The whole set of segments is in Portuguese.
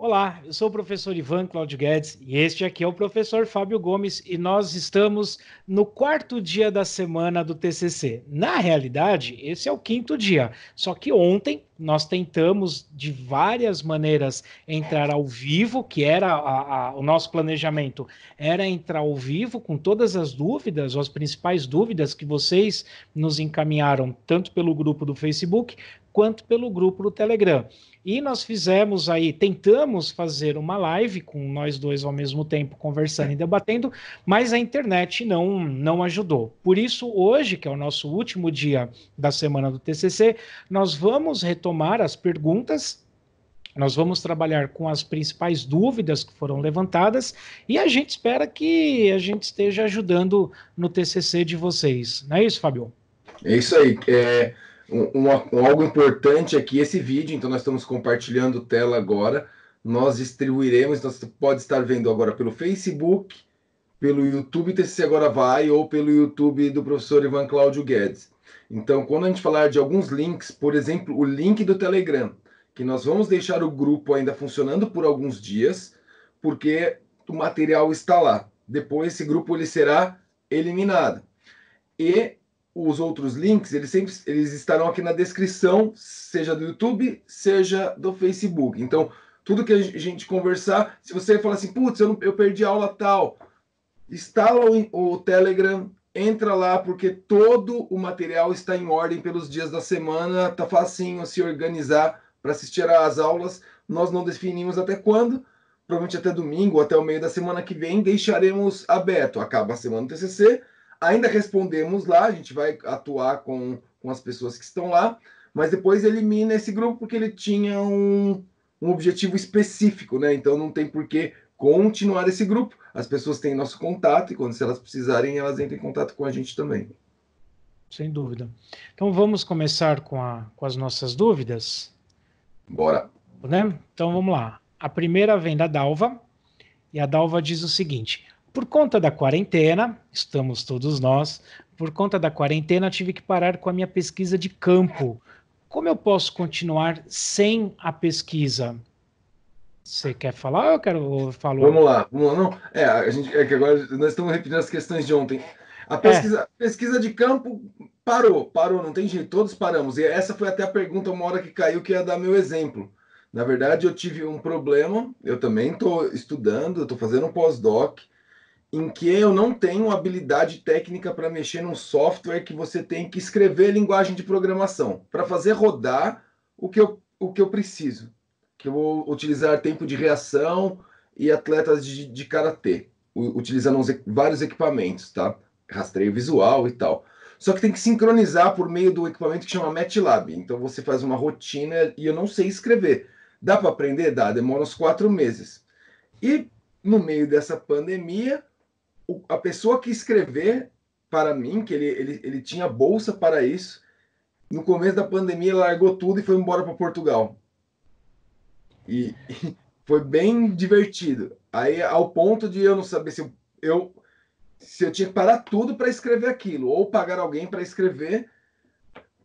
Olá, eu sou o professor Ivan Claudio Guedes e este aqui é o professor Fábio Gomes e nós estamos no quarto dia da semana do TCC. Na realidade, esse é o quinto dia, só que ontem nós tentamos de várias maneiras entrar ao vivo, que era a, a, o nosso planejamento, era entrar ao vivo com todas as dúvidas, ou as principais dúvidas que vocês nos encaminharam, tanto pelo grupo do Facebook quanto pelo grupo do Telegram. E nós fizemos aí, tentamos fazer uma live com nós dois ao mesmo tempo conversando e debatendo, mas a internet não não ajudou. Por isso hoje, que é o nosso último dia da semana do TCC, nós vamos retomar as perguntas nós vamos trabalhar com as principais dúvidas que foram levantadas e a gente espera que a gente esteja ajudando no TCC de vocês. Não é isso, Fabio É isso aí. É, um, um, algo importante é que esse vídeo, então nós estamos compartilhando tela agora, nós distribuiremos, nós então você pode estar vendo agora pelo Facebook, pelo YouTube TC então Agora Vai ou pelo YouTube do professor Ivan Cláudio Guedes. Então, quando a gente falar de alguns links, por exemplo, o link do Telegram, que nós vamos deixar o grupo ainda funcionando por alguns dias, porque o material está lá. Depois esse grupo ele será eliminado. E os outros links, eles sempre eles estarão aqui na descrição, seja do YouTube, seja do Facebook. Então, tudo que a gente conversar, se você falar assim, putz, eu, eu perdi a aula tal, instala o, o Telegram, entra lá, porque todo o material está em ordem pelos dias da semana, tá facinho se organizar para assistir às aulas. Nós não definimos até quando, provavelmente até domingo, até o meio da semana que vem, deixaremos aberto. Acaba a semana do TCC, Ainda respondemos lá, a gente vai atuar com, com as pessoas que estão lá, mas depois elimina esse grupo porque ele tinha um, um objetivo específico, né? Então não tem por que continuar esse grupo. As pessoas têm nosso contato e quando se elas precisarem, elas entram em contato com a gente também. Sem dúvida. Então vamos começar com, a, com as nossas dúvidas? Bora. Né? Então vamos lá. A primeira vem da Dalva, e a Dalva diz o seguinte: por conta da quarentena, estamos todos nós, por conta da quarentena tive que parar com a minha pesquisa de campo. Como eu posso continuar sem a pesquisa? Você quer falar ou eu quero falar? Vamos lá, vamos lá. Não, é, a gente, é que agora nós estamos repetindo as questões de ontem. A é. pesquisa, é. pesquisa de campo parou, parou, não tem jeito, todos paramos. E essa foi até a pergunta, uma hora que caiu, que ia dar meu exemplo. Na verdade, eu tive um problema, eu também estou estudando, estou fazendo um pós-doc, em que eu não tenho habilidade técnica para mexer num software que você tem que escrever linguagem de programação para fazer rodar o que, eu, o que eu preciso. Que eu vou utilizar tempo de reação e atletas de, de karatê, utilizando uns, vários equipamentos, tá? Rastreio visual e tal. Só que tem que sincronizar por meio do equipamento que chama MATLAB. Então você faz uma rotina e eu não sei escrever. Dá para aprender? Dá, demora uns quatro meses. E no meio dessa pandemia, a pessoa que escrever para mim, que ele, ele, ele tinha bolsa para isso, no começo da pandemia largou tudo e foi embora para Portugal. E, e, foi bem divertido. Aí, ao ponto de eu não saber se eu, eu se eu tinha que parar tudo para escrever aquilo, ou pagar alguém para escrever.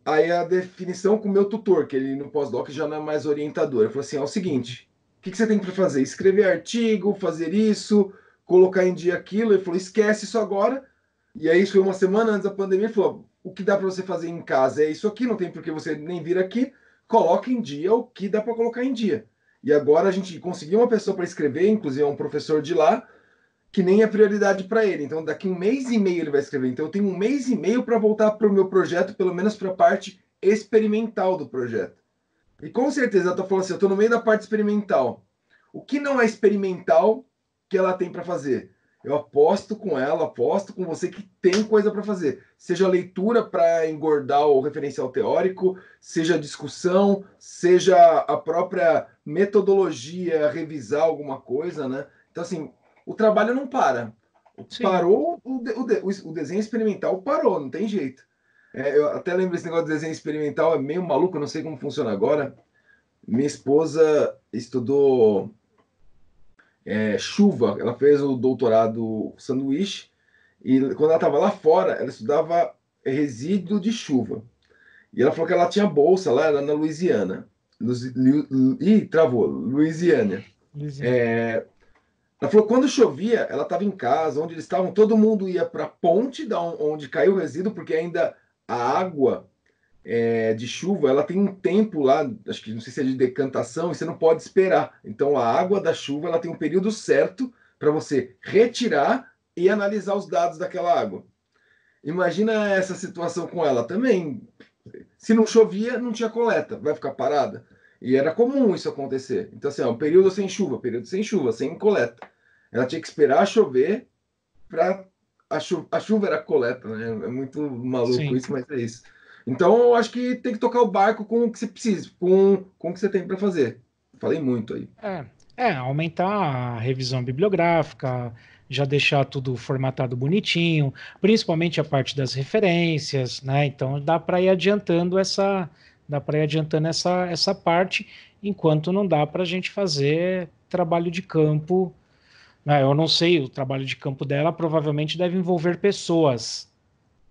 Aí a definição com o meu tutor, que ele no pós-doc já não é mais orientador, ele falou assim: é o seguinte, o que, que você tem para fazer? Escrever artigo, fazer isso, colocar em dia aquilo. Ele falou: esquece isso agora. E aí, isso foi uma semana antes da pandemia. Ele falou: o que dá para você fazer em casa é isso aqui, não tem por que você nem vir aqui. Coloque em dia o que dá para colocar em dia. E agora a gente conseguiu uma pessoa para escrever, inclusive é um professor de lá, que nem é prioridade para ele. Então, daqui um mês e meio ele vai escrever. Então, eu tenho um mês e meio para voltar para o meu projeto, pelo menos para a parte experimental do projeto. E com certeza, eu estou falando assim, eu estou no meio da parte experimental. O que não é experimental que ela tem para fazer. Eu aposto com ela, aposto com você que tem coisa para fazer. Seja leitura para engordar o referencial teórico, seja discussão, seja a própria metodologia, revisar alguma coisa, né? Então, assim, o trabalho não para. Sim. Parou, o, o, o, desenho experimental parou, não tem jeito. É, eu até lembro esse negócio de desenho experimental, é meio maluco, não sei como funciona agora. Minha esposa estudou é, chuva. Ela fez o doutorado sanduíche e quando ela estava lá fora, ela estudava resíduo de chuva. E ela falou que ela tinha bolsa lá, lá na Louisiana. e travou, Louisiana. É, ela falou quando chovia, ela estava em casa, onde eles estavam, todo mundo ia para a ponte da onde caiu o resíduo, porque ainda a água é, de chuva, ela tem um tempo lá, acho que não sei se é de decantação, e você não pode esperar. Então a água da chuva ela tem um período certo para você retirar e analisar os dados daquela água. Imagina essa situação com ela também. Se não chovia, não tinha coleta, vai ficar parada. E era comum isso acontecer. Então, assim, ó, um período sem chuva, período sem chuva, sem coleta. Ela tinha que esperar chover para. A, chu... a chuva era coleta, né? É muito maluco Sim. isso, mas é isso. Então, eu acho que tem que tocar o barco com o que você precisa, com, com o que você tem para fazer. Falei muito aí. É, é, aumentar a revisão bibliográfica, já deixar tudo formatado bonitinho, principalmente a parte das referências, né? Então, dá para ir adiantando essa dá para ir adiantando essa, essa parte, enquanto não dá para a gente fazer trabalho de campo. Né? Eu não sei, o trabalho de campo dela provavelmente deve envolver pessoas,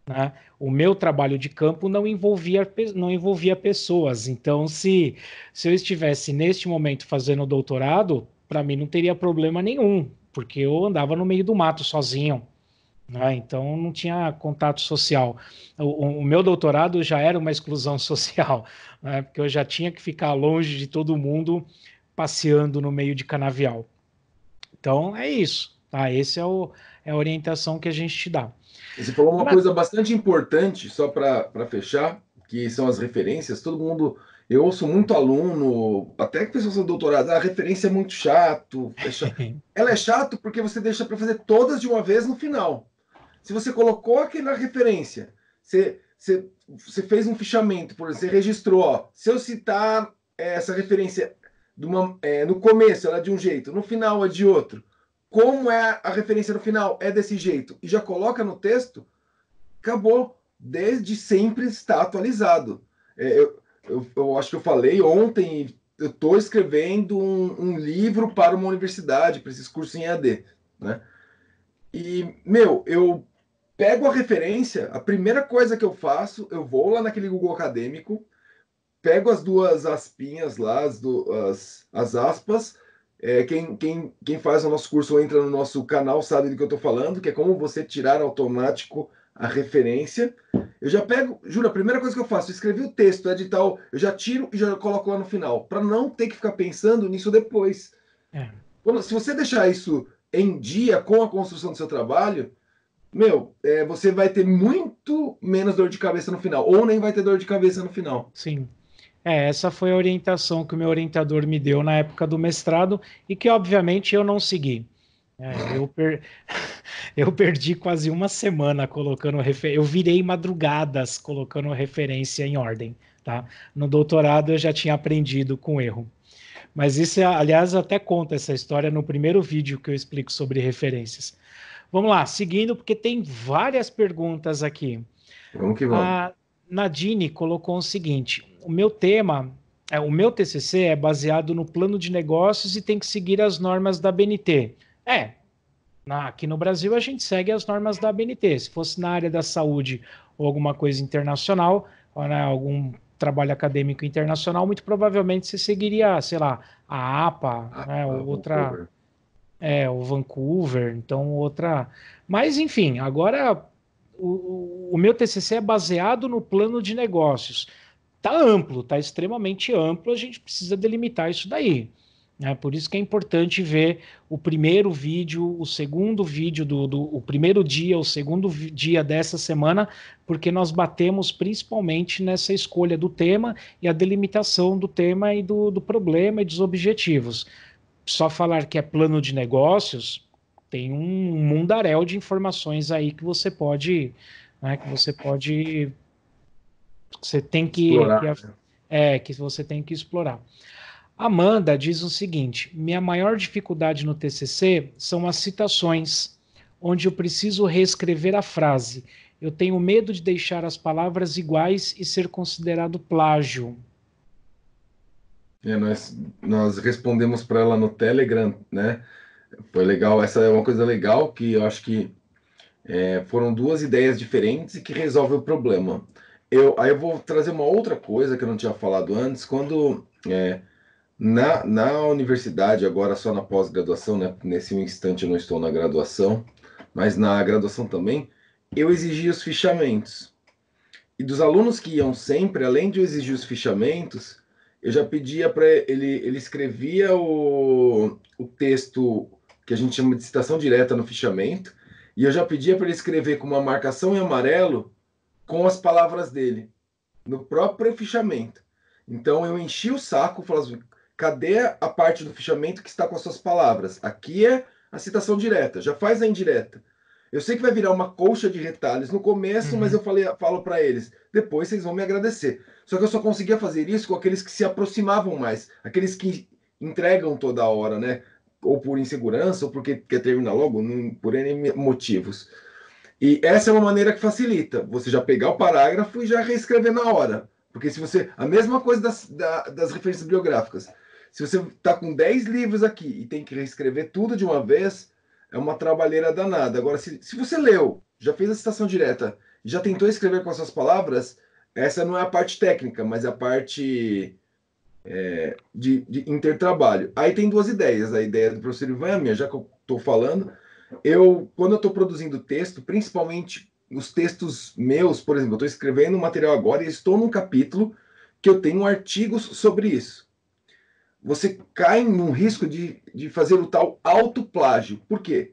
né? O meu trabalho de campo não envolvia, não envolvia pessoas. Então, se, se eu estivesse neste momento fazendo doutorado, para mim não teria problema nenhum, porque eu andava no meio do mato sozinho. Né? Então, não tinha contato social. O, o, meu doutorado já era uma exclusão social, né? porque eu já tinha que ficar longe de todo mundo passeando no meio de canavial. Então, é isso. Tá? Essa é, é a orientação que a gente te dá. Você falou uma Mas... coisa bastante importante, só para fechar, que são as referências. Todo mundo. Eu ouço muito aluno, até que pessoas são doutoradas, a ah, referência é muito chato. É chato. Ela é chato porque você deixa para fazer todas de uma vez no final. Se você colocou aquela referência, você, você, você fez um fichamento, por exemplo, você registrou, ó, se eu citar eh, essa referência uma, é, no começo ela é de um jeito, no final é de outro como é a referência no final, é desse jeito, e já coloca no texto, acabou. Desde sempre está atualizado. É, eu, eu, eu, acho que eu falei ontem, eu estou escrevendo um, um, livro para uma universidade, para esses cursos em EAD. Né? E, meu, eu pego a referência, a primeira coisa que eu faço, eu vou lá naquele Google Acadêmico, pego as duas aspinhas lá, as, do, as, as aspas, é, quem, quem, quem faz o nosso curso ou entra no nosso canal sabe do que eu estou falando, que é como você tirar automático a referência. Eu já pego, juro, a primeira coisa que eu faço, eu escrevi o texto, edital eu já tiro e já coloco lá no final, para não ter que ficar pensando nisso depois. É. Quando, se você deixar isso em dia com a construção do seu trabalho, meu, é, você vai ter muito menos dor de cabeça no final, ou nem vai ter dor de cabeça no final. Sim. É, essa foi a orientação que o meu orientador me deu na época do mestrado e que, obviamente, eu não segui. É, eu, per... eu perdi quase uma semana colocando referência. eu virei madrugadas colocando referência em ordem, tá? No doutorado eu já tinha aprendido com erro. Mas isso, é... aliás, até conta essa história no primeiro vídeo que eu explico sobre referências. Vamos lá, seguindo, porque tem várias perguntas aqui. Vamos que vamos. Ah, Nadine colocou o seguinte: o meu tema, é, o meu TCC é baseado no plano de negócios e tem que seguir as normas da BNT. É, na, aqui no Brasil a gente segue as normas da BNT. Se fosse na área da saúde ou alguma coisa internacional, ou, né, algum trabalho acadêmico internacional, muito provavelmente você seguiria, sei lá, a APA, a né, outra. Vancouver. É, o Vancouver, então outra. Mas, enfim, agora o, o meu TCC é baseado no plano de negócios. Está amplo, está extremamente amplo, a gente precisa delimitar isso daí. É por isso que é importante ver o primeiro vídeo, o segundo vídeo do, do o primeiro dia, o segundo dia dessa semana, porque nós batemos principalmente nessa escolha do tema e a delimitação do tema e do, do problema e dos objetivos. Só falar que é plano de negócios tem um mundaréu de informações aí que você pode, né, que você pode, você tem que, explorar, que né? é, que você tem que explorar. Amanda diz o seguinte: minha maior dificuldade no TCC são as citações, onde eu preciso reescrever a frase. Eu tenho medo de deixar as palavras iguais e ser considerado plágio. É, nós, nós respondemos para ela no Telegram, né? Foi legal, essa é uma coisa legal que eu acho que é, foram duas ideias diferentes e que resolve o problema. Eu, aí eu vou trazer uma outra coisa que eu não tinha falado antes. Quando é, na, na universidade, agora só na pós-graduação, né, nesse instante eu não estou na graduação, mas na graduação também, eu exigia os fichamentos. E dos alunos que iam sempre, além de eu exigir os fichamentos, eu já pedia para ele, ele escrevia o, o texto que a gente chama de citação direta no fichamento, e eu já pedia para ele escrever com uma marcação em amarelo com as palavras dele, no próprio fichamento. Então eu enchi o saco, falava assim, cadê a parte do fichamento que está com as suas palavras? Aqui é a citação direta, já faz a indireta. Eu sei que vai virar uma colcha de retalhos no começo, uhum. mas eu falei, falo para eles, depois vocês vão me agradecer. Só que eu só conseguia fazer isso com aqueles que se aproximavam mais, aqueles que entregam toda hora, né? ou por insegurança, ou porque quer terminar logo, por N motivos. E essa é uma maneira que facilita você já pegar o parágrafo e já reescrever na hora. Porque se você. A mesma coisa das, das referências biográficas. Se você está com 10 livros aqui e tem que reescrever tudo de uma vez, é uma trabalheira danada. Agora, se, se você leu, já fez a citação direta, já tentou escrever com as suas palavras, essa não é a parte técnica, mas é a parte é, de, de intertrabalho. Aí tem duas ideias. A ideia do professor Ivan é a minha, já que eu estou falando. Eu, quando eu estou produzindo texto, principalmente os textos meus, por exemplo, eu estou escrevendo um material agora e estou num capítulo que eu tenho artigos sobre isso. Você cai num risco de, de fazer o tal autoplágio. Por quê?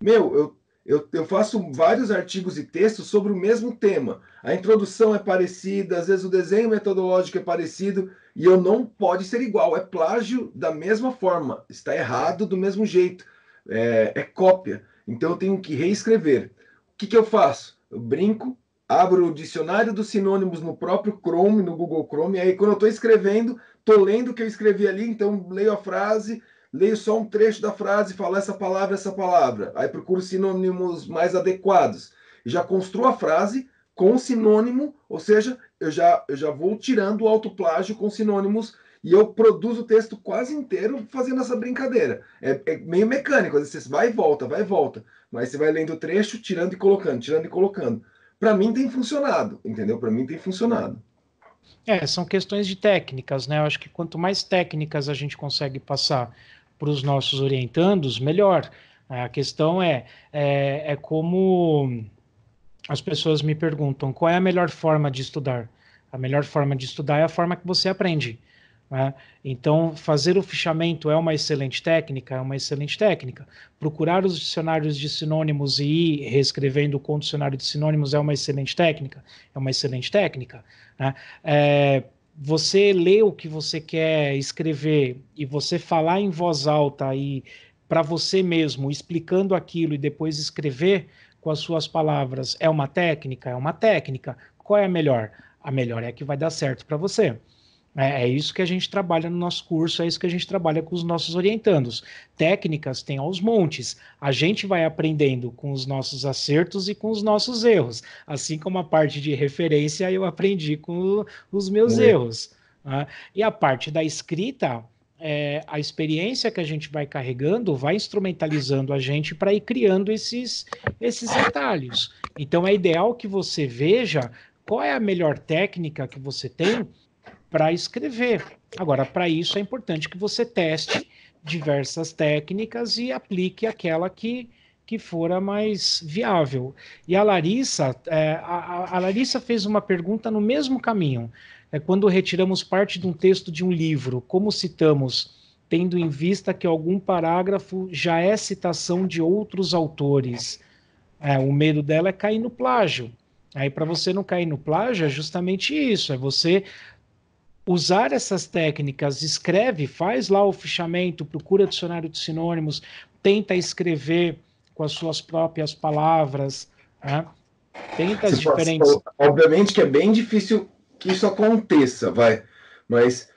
Meu, eu eu, eu faço vários artigos e textos sobre o mesmo tema. A introdução é parecida, às vezes o desenho metodológico é parecido, e eu não pode ser igual. É plágio da mesma forma, está errado do mesmo jeito, é, é cópia. Então eu tenho que reescrever. O que, que eu faço? Eu brinco, abro o dicionário dos sinônimos no próprio Chrome, no Google Chrome, aí quando eu estou escrevendo, estou lendo o que eu escrevi ali, então leio a frase leio só um trecho da frase e falo essa palavra, essa palavra. Aí procuro sinônimos mais adequados. E já construo a frase com sinônimo, ou seja, eu já, eu já vou tirando o autoplágio com sinônimos e eu produzo o texto quase inteiro fazendo essa brincadeira. É, é meio mecânico, às vezes você vai e volta, vai e volta. Mas você vai lendo o trecho, tirando e colocando, tirando e colocando. Para mim tem funcionado, entendeu? Para mim tem funcionado. É, são questões de técnicas, né? Eu acho que quanto mais técnicas a gente consegue passar para os nossos orientandos, melhor. A questão é, é, é como as pessoas me perguntam qual é a melhor forma de estudar. A melhor forma de estudar é a forma que você aprende. Né? Então, fazer o fichamento é uma excelente técnica, é uma excelente técnica. Procurar os dicionários de sinônimos e ir reescrevendo com o dicionário de sinônimos é uma excelente técnica, é uma excelente técnica. Né? É, você ler o que você quer escrever e você falar em voz alta e para você mesmo, explicando aquilo e depois escrever com as suas palavras, é uma técnica? É uma técnica. Qual é a melhor? A melhor é a que vai dar certo para você. É, é, isso que a gente trabalha no nosso curso, é isso que a gente trabalha com os nossos orientandos. Técnicas tem aos montes. A gente vai aprendendo com os nossos acertos e com os nossos erros. Assim como a parte de referência eu aprendi com os meus é. erros. Né? E a parte da escrita, é, a experiência que a gente vai carregando vai instrumentalizando a gente para ir criando esses, esses detalhes. Então é ideal que você veja qual é a melhor técnica que você tem para escrever. Agora, para isso é importante que você teste diversas técnicas e aplique aquela que, que for a mais viável. E a Larissa, é, a, a, Larissa fez uma pergunta no mesmo caminho. É, quando retiramos parte de um texto de um livro, como citamos, tendo em vista que algum parágrafo já é citação de outros autores? É, o medo dela é cair no plágio. Aí, para você não cair no plágio, é justamente isso: é você usar essas técnicas, escreve, faz lá o fichamento, procura dicionário de sinônimos, tenta escrever com as suas próprias palavras, né? tenta as Obviamente que é bem difícil que isso aconteça, vai, mas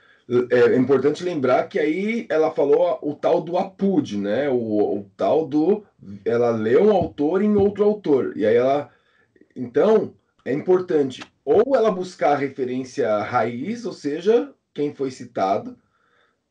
é, é importante lembrar que aí ela falou o tal do apud, né? O, o tal do ela leu um autor em outro autor e aí ela então é importante ou ela buscar a referência raiz, ou seja, quem foi citado,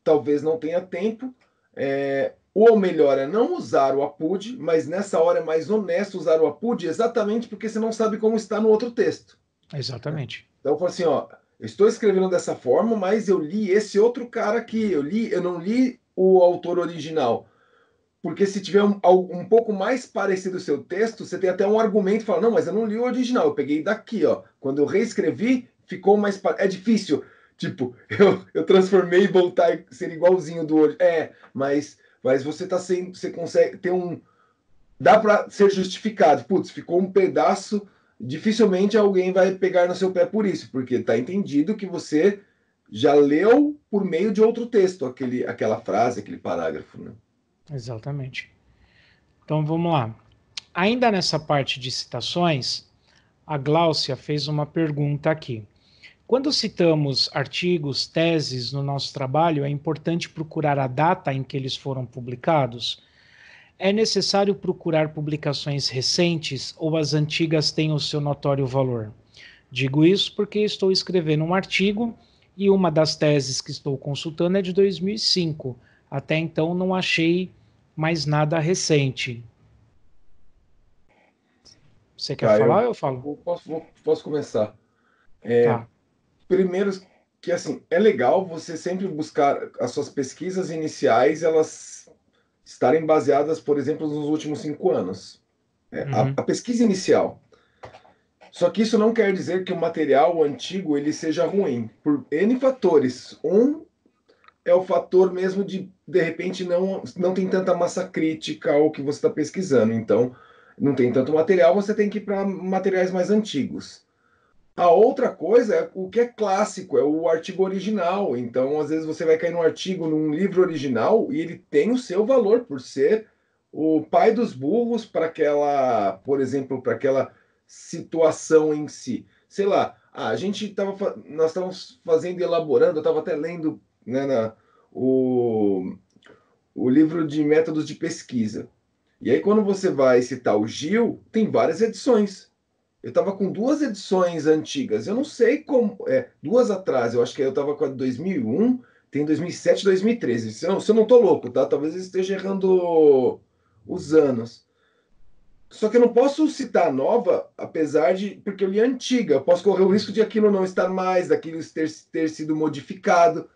talvez não tenha tempo, é, ou melhor, é não usar o APUD, mas nessa hora é mais honesto usar o APUD exatamente porque você não sabe como está no outro texto. Exatamente. Então, fala assim, ó, estou escrevendo dessa forma, mas eu li esse outro cara aqui, eu li, eu não li o autor original. Porque se tiver um, um pouco mais parecido o seu texto, você tem até um argumento fala, não, mas eu não li o original, eu peguei daqui, ó. Quando eu reescrevi, ficou mais parecido. É difícil. Tipo, eu, eu transformei e voltar tá, e ser igualzinho do outro. É, mas, mas você tá sem. Você consegue ter um. Dá para ser justificado. Putz, ficou um pedaço. Dificilmente alguém vai pegar no seu pé por isso, porque tá entendido que você já leu por meio de outro texto aquele, aquela frase, aquele parágrafo, né? Exatamente. Então vamos lá. Ainda nessa parte de citações, a Gláucia fez uma pergunta aqui. Quando citamos artigos, teses no nosso trabalho, é importante procurar a data em que eles foram publicados? É necessário procurar publicações recentes ou as antigas têm o seu notório valor? Digo isso porque estou escrevendo um artigo e uma das teses que estou consultando é de 2005. Até então não achei mas nada recente. Você quer tá, falar? Eu, eu falo. Vou, posso, vou, posso começar. É, tá. Primeiro, que assim é legal você sempre buscar as suas pesquisas iniciais, elas estarem baseadas, por exemplo, nos últimos cinco anos. É, uhum. a, a pesquisa inicial, só que isso não quer dizer que o material antigo ele seja ruim, por N fatores. Um é o fator mesmo de, de repente, não, não tem tanta massa crítica ao que você está pesquisando. Então, não tem tanto material, você tem que ir para materiais mais antigos. A outra coisa é o que é clássico, é o artigo original. Então, às vezes, você vai cair num artigo, num livro original, e ele tem o seu valor por ser o pai dos burros para aquela, por exemplo, para aquela situação em si. Sei lá, ah, a gente estava, nós estávamos fazendo, elaborando, eu estava até lendo né, na, o, o livro de métodos de pesquisa. E aí, quando você vai citar o Gil, tem várias edições. Eu estava com duas edições antigas, eu não sei como. É, duas atrás, eu acho que eu estava com a de 2001, tem 2007 2013. Se eu, não, se eu não estou louco, tá? Talvez eu esteja errando os anos. Só que eu não posso citar a nova, apesar de. porque eu li a antiga. Eu posso correr o risco de aquilo não estar mais, daquilo ter, ter sido modificado.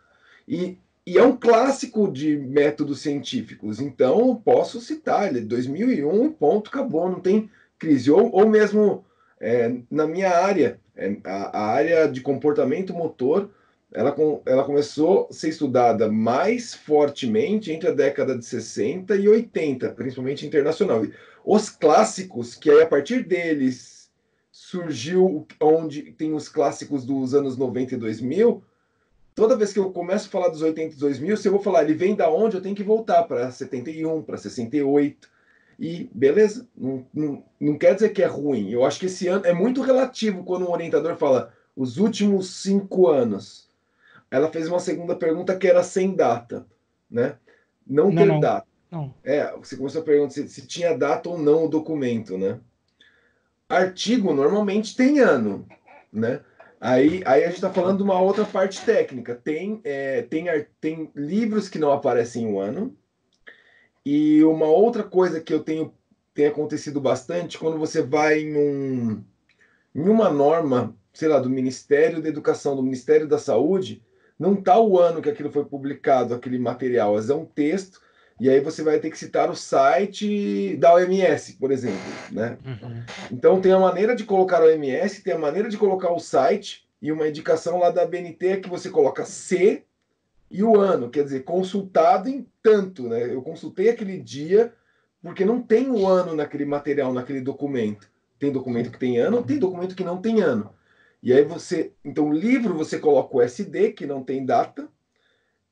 E, e é um clássico de métodos científicos, então posso citar ele, 2001, ponto, acabou, não tem crise. Ou, ou mesmo é, na minha área, é, a, a, área de comportamento motor, ela, com, ela começou a ser estudada mais fortemente entre a década de 60 e 80, principalmente internacional. Os clássicos, que aí a partir deles surgiu onde tem os clássicos dos anos 90 e 2000, toda vez que eu começo a falar dos 82 mil, se eu vou falar ele vem da onde, eu tenho que voltar para 71, para 68. E beleza, não, não, não quer dizer que é ruim. Eu acho que esse ano é muito relativo quando um orientador fala os últimos cinco anos. Ela fez uma segunda pergunta que era sem data, né? Não, não ter não. data. Não. É, você começou a perguntar se, se tinha data ou não o documento, né? Artigo normalmente tem ano, né? Aí, aí a gente está falando de uma outra parte técnica. Tem, é, tem, tem livros que não aparecem em um ano. E uma outra coisa que eu tenho tem acontecido bastante quando você vai em, um, em uma norma, sei lá, do Ministério da Educação, do Ministério da Saúde, não tá o ano que aquilo foi publicado, aquele material, mas é um texto e aí você vai ter que citar o site da OMS, por exemplo. Né? Uhum. Então tem a maneira de colocar a OMS, tem a maneira de colocar o site, e uma indicação lá da BNT é que você coloca C e o ano, quer dizer, consultado em tanto. Né? Eu consultei aquele dia, porque não tem o ano naquele material, naquele documento. Tem documento que tem ano, tem documento que não tem ano. E aí você. Então, livro você coloca o SD, que não tem data,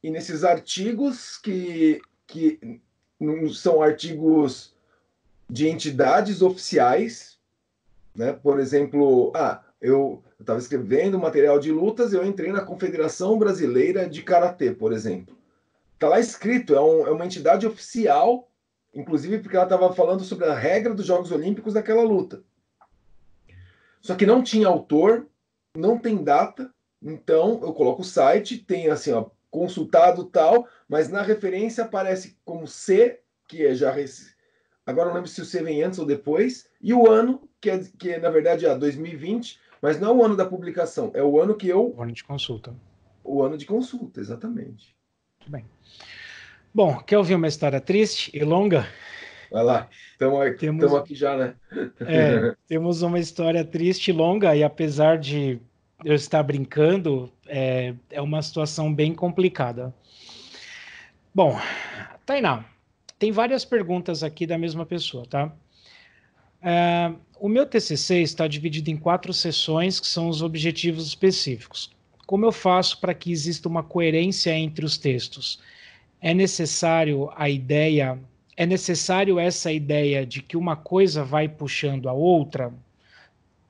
e nesses artigos que que não são artigos de entidades oficiais, né? Por exemplo, ah, eu estava escrevendo material de lutas, eu entrei na Confederação Brasileira de Karatê, por exemplo. Tá lá escrito, é, um, é, uma entidade oficial, inclusive porque ela estava falando sobre a regra dos Jogos Olímpicos daquela luta. Só que não tinha autor, não tem data, então eu coloco o site, tem assim, ó, consultado tal, mas na referência aparece como C, que é já. Rec... Agora não lembro se o C vem antes ou depois, e o ano, que, é, que é, na verdade é 2020, mas não é o ano da publicação, é o ano que eu. O ano de consulta. O ano de consulta, exatamente. Muito bem. Bom, quer ouvir uma história triste e longa? Vai lá, estamos aqui, temos... aqui já, né? É, temos uma história triste e longa, e apesar de eu estar brincando, é, é uma situação bem complicada. Bom, Tainá, tem várias perguntas aqui da mesma pessoa, tá? É, o meu TCC está dividido em quatro sessões, que são os objetivos específicos. Como eu faço para que exista uma coerência entre os textos? É necessário a ideia, é necessário essa ideia de que uma coisa vai puxando a outra?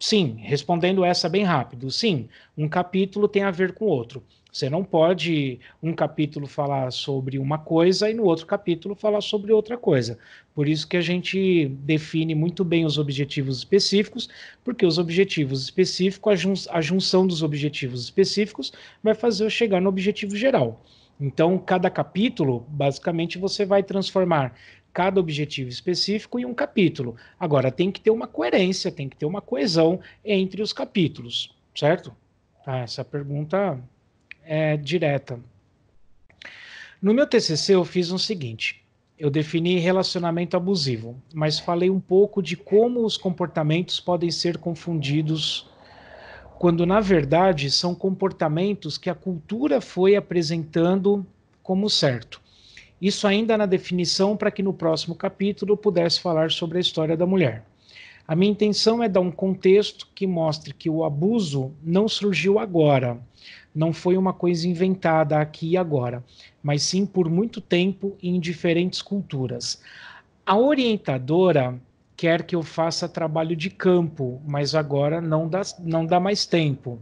Sim, respondendo essa bem rápido. Sim, um capítulo tem a ver com o outro. Você não pode um capítulo falar sobre uma coisa e no outro capítulo falar sobre outra coisa. Por isso que a gente define muito bem os objetivos específicos, porque os objetivos específicos, a, jun a junção dos objetivos específicos vai fazer eu chegar no objetivo geral. Então, cada capítulo, basicamente, você vai transformar cada objetivo específico em um capítulo. Agora, tem que ter uma coerência, tem que ter uma coesão entre os capítulos, certo? Ah, essa pergunta é, direta. No meu TCC eu fiz o um seguinte, eu defini relacionamento abusivo, mas falei um pouco de como os comportamentos podem ser confundidos quando na verdade são comportamentos que a cultura foi apresentando como certo. Isso ainda na definição para que no próximo capítulo pudesse falar sobre a história da mulher. A minha intenção é dar um contexto que mostre que o abuso não surgiu agora, não foi uma coisa inventada aqui e agora, mas sim por muito tempo em diferentes culturas. A orientadora quer que eu faça trabalho de campo, mas agora não dá, não dá mais tempo.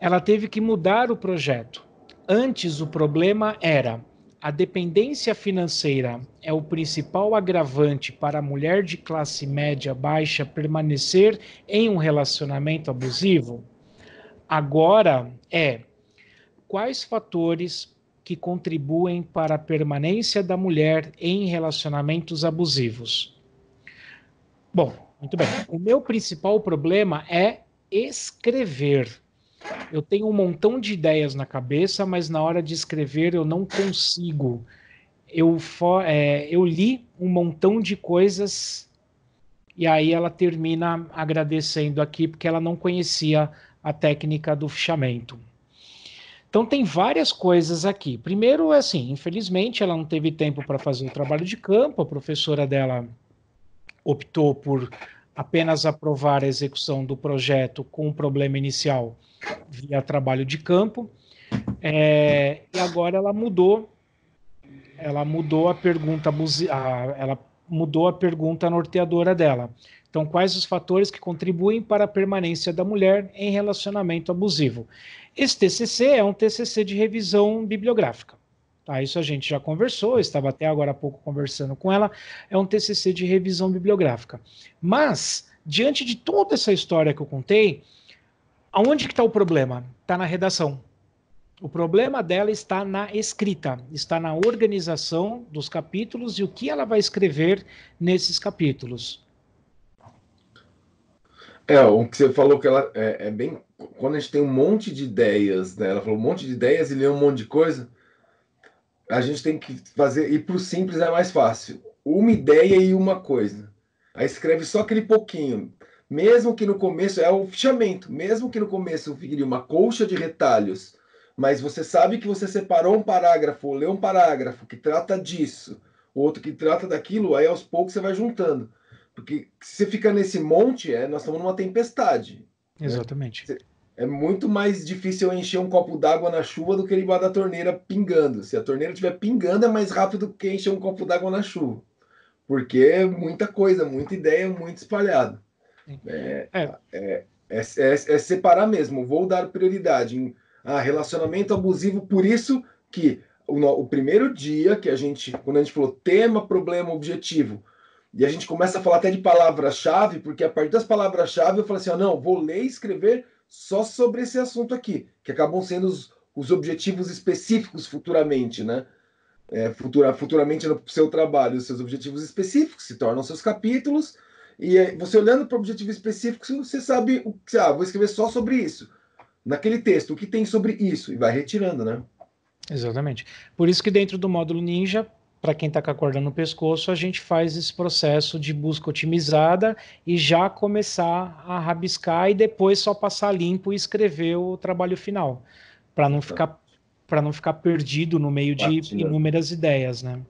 Ela teve que mudar o projeto. Antes, o problema era a dependência financeira é o principal agravante para a mulher de classe média baixa permanecer em um relacionamento abusivo? agora é quais fatores que contribuem para a permanência da mulher em relacionamentos abusivos. Bom, muito bem. O meu principal problema é escrever. Eu tenho um montão de ideias na cabeça, mas na hora de escrever eu não consigo. Eu, é, eu li um montão de coisas e aí ela termina agradecendo aqui porque ela não conhecia a técnica do fichamento. Então tem várias coisas aqui. Primeiro, é assim, infelizmente ela não teve tempo para fazer o trabalho de campo, a professora dela optou por apenas aprovar a execução do projeto com o problema inicial via trabalho de campo. É, e agora ela mudou, ela mudou a pergunta, ela mudou a pergunta norteadora dela. Então, quais os fatores que contribuem para a permanência da mulher em relacionamento abusivo? Esse TCC é um TCC de revisão bibliográfica. Tá, isso a gente já conversou, estava até agora há pouco conversando com ela. É um TCC de revisão bibliográfica. Mas, diante de toda essa história que eu contei, aonde que está o problema? Está na redação. O problema dela está na escrita, está na organização dos capítulos e o que ela vai escrever nesses capítulos. É, o que você falou que ela é, é, bem. Quando a gente tem um monte de ideias, né? Ela falou um monte de ideias e leu um monte de coisa. A gente tem que fazer. E pro simples é mais fácil. Uma ideia e uma coisa. Aí escreve só aquele pouquinho. Mesmo que no começo é o fichamento. Mesmo que no começo vire uma colcha de retalhos, mas você sabe que você separou um parágrafo, leu um parágrafo que trata disso, outro que trata daquilo, aí aos poucos você vai juntando. Porque se você fica nesse monte, é, nós estamos numa tempestade. Né? Exatamente. Né? É muito mais difícil eu encher um copo d'água na chuva do que ele guardar a torneira pingando. Se a torneira estiver pingando, é mais rápido que encher um copo d'água na chuva. Porque é muita coisa, muita ideia, muito espalhado. É é. é, é. É, é, separar mesmo. Vou dar prioridade em ah, relacionamento abusivo, por isso que o, o primeiro dia que a gente, quando a gente falou tema, problema, objetivo, e a gente começa a falar até de palavras-chave, porque a partir das palavras-chave eu falo assim: ah, não, vou ler e escrever só sobre esse assunto aqui, que acabam sendo os, os objetivos específicos futuramente, né? É, futura, futuramente no seu trabalho, os seus objetivos específicos se tornam seus capítulos, e você olhando para o objetivo específico, você sabe o que ah, vou escrever só sobre isso, naquele texto, o que tem sobre isso, e vai retirando, né? Exatamente. Por isso que dentro do módulo Ninja para quem está com a corda no pescoço, a gente faz esse processo de busca otimizada e já começar a rabiscar e depois só passar limpo e escrever o trabalho final, para não tá. ficar para não ficar perdido no meio de né? inúmeras ideias, né?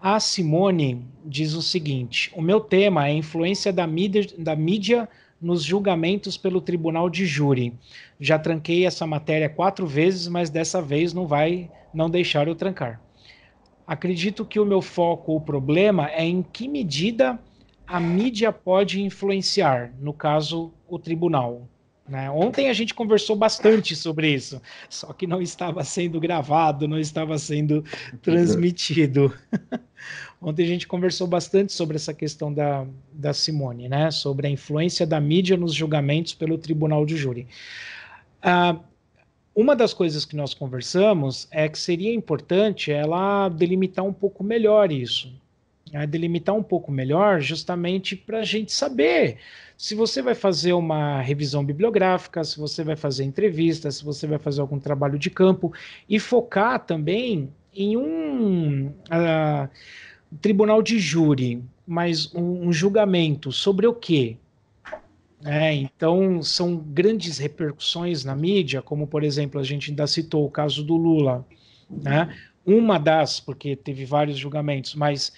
A Simone diz o seguinte: o meu tema é a influência da mídia, da mídia nos julgamentos pelo tribunal de júri. Já tranquei essa matéria quatro vezes, mas dessa vez não vai não deixar eu trancar. Acredito que o meu foco, o problema, é em que medida a mídia pode influenciar, no caso, o tribunal. Né? Ontem a gente conversou bastante sobre isso, só que não estava sendo gravado, não estava sendo transmitido. Ontem a gente conversou bastante sobre essa questão da, da Simone, né? sobre a influência da mídia nos julgamentos pelo tribunal de júri. Uh, uma das coisas que nós conversamos é que seria importante ela delimitar um pouco melhor isso. Né? Delimitar um pouco melhor, justamente para a gente saber se você vai fazer uma revisão bibliográfica, se você vai fazer entrevista, se você vai fazer algum trabalho de campo, e focar também em um uh, tribunal de júri, mas um, um julgamento sobre o quê? É, então são grandes repercussões na mídia, como por exemplo a gente ainda citou o caso do Lula, né? Uma das, porque teve vários julgamentos, mas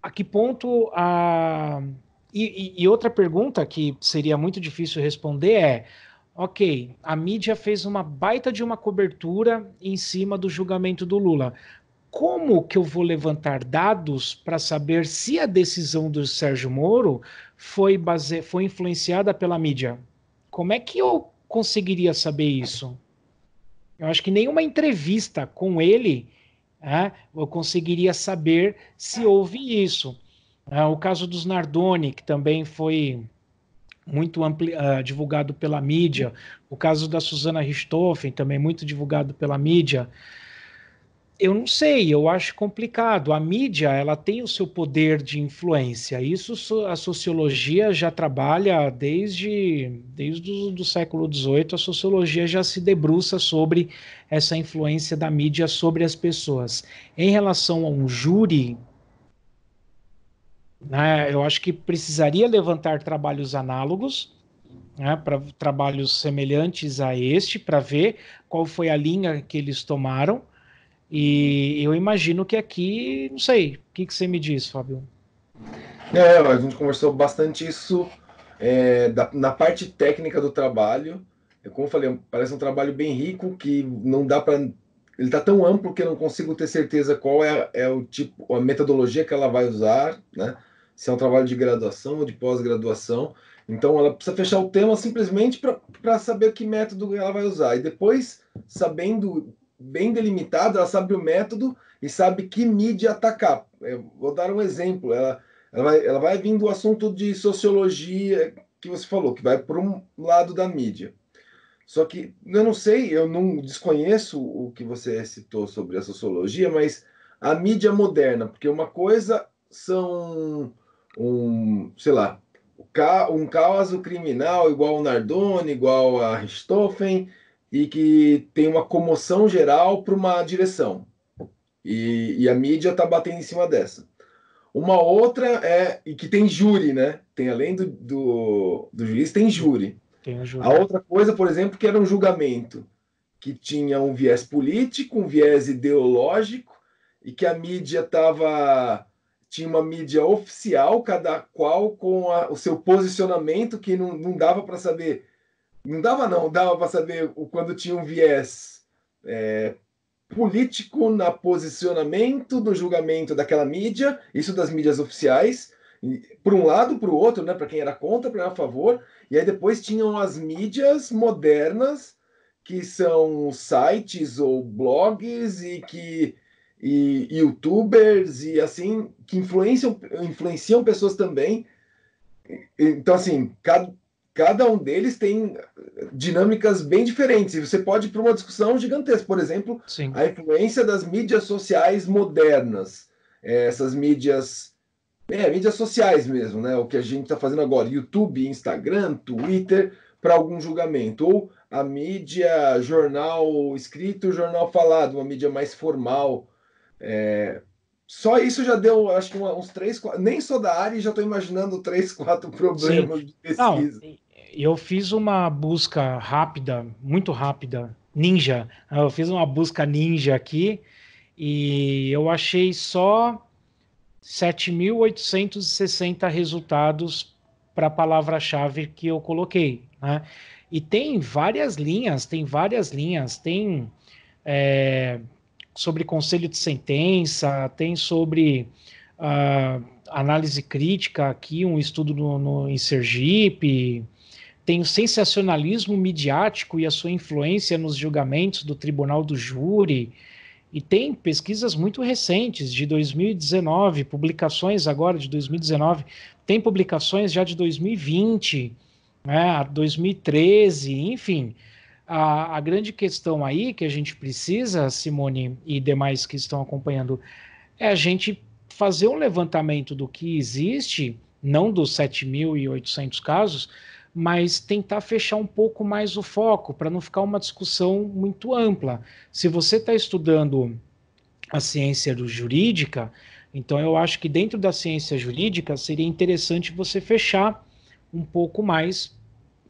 a que ponto a e, e, e outra pergunta que seria muito difícil responder é ok, a mídia fez uma baita de uma cobertura em cima do julgamento do Lula. Como que eu vou levantar dados para saber se a decisão do Sérgio Moro foi, base... foi influenciada pela mídia. Como é que eu conseguiria saber isso? Eu acho que nenhuma entrevista com ele ah, eu conseguiria saber se houve isso. Ah, o caso dos Nardoni, que também foi muito ampli, ah, divulgado pela mídia, o caso da Susana Richthofen, também muito divulgado pela mídia eu não sei, eu acho complicado. A mídia, ela tem o seu poder de influência. Isso a sociologia já trabalha desde, desde o do século XVIII. A sociologia já se debruça sobre essa influência da mídia sobre as pessoas. Em relação a um júri, né, eu acho que precisaria levantar trabalhos análogos, né, para trabalhos semelhantes a este, para ver qual foi a linha que eles tomaram e eu imagino que aqui, não sei, o que, que você me diz, Fábio? É, a gente conversou bastante isso é, da, na parte técnica do trabalho. É, como eu falei, parece um trabalho bem rico que não dá para. Ele está tão amplo que eu não consigo ter certeza qual é, é o tipo, a metodologia que ela vai usar, né? Se é um trabalho de graduação ou de pós-graduação. Então ela precisa fechar o tema simplesmente para saber que método ela vai usar. E depois, sabendo bem delimitada, ela sabe o método e sabe que mídia atacar. Eu vou dar um exemplo. Ela, ela, vai, ela vai vindo o assunto de sociologia que você falou, que vai para um lado da mídia. Só que eu não sei, eu não desconheço o que você citou sobre a sociologia, mas a mídia moderna, porque uma coisa são um, sei lá, um caso criminal igual o Nardone, igual a Richthofen, e que tem uma comoção geral para uma direção. E, e a mídia está batendo em cima dessa. Uma outra é. E que tem júri, né? Tem além do, do, do juiz, tem júri. Tem a, júri. A outra coisa, por exemplo, que era um julgamento que tinha um viés político, um viés ideológico, e que a mídia tava tinha uma mídia oficial, cada qual com a, o seu posicionamento, que não, não dava para saber não dava, não, dava para saber quando tinha um viés é, político na posicionamento do julgamento daquela mídia, isso das mídias oficiais, por um lado, para o outro, né, para quem era contra, para quem era a favor, e aí depois tinham as mídias modernas, que são sites ou blogs e que e youtubers e assim que influenciam influenciam pessoas também então assim cada, cada um deles tem dinâmicas bem diferentes. E você pode ir para uma discussão gigantesca. Por exemplo, Sim. a influência das mídias sociais modernas. É, essas mídias. É, mídias sociais mesmo, né? O que a gente está fazendo agora, YouTube, Instagram, Twitter, para algum julgamento. Ou a mídia jornal escrito, jornal falado, uma mídia mais formal. É... Só isso já deu, acho que uns três, quatro, nem só da área e já estou imaginando três, quatro problemas Sim. de pesquisa. Não, eu fiz uma busca rápida, muito rápida, ninja. Eu fiz uma busca ninja aqui e eu achei só 7.860 resultados para a palavra-chave que eu coloquei. Né? E tem várias linhas, tem várias linhas, tem é, sobre conselho de sentença, tem sobre uh, análise crítica aqui, um estudo no, no em Sergipe, tem o sensacionalismo midiático e a sua influência nos julgamentos do tribunal do júri. E tem pesquisas muito recentes, de 2019, publicações agora de 2019, tem publicações já de 2020, né, 2013, enfim. A, a grande questão aí que a gente precisa, Simone e demais que estão acompanhando, é a gente fazer um levantamento do que existe, não dos 7.800 casos, mas tentar fechar um pouco mais o foco para não ficar uma discussão muito ampla. Se você está estudando a ciência jurídica, então eu acho que dentro da ciência jurídica seria interessante você fechar um pouco mais,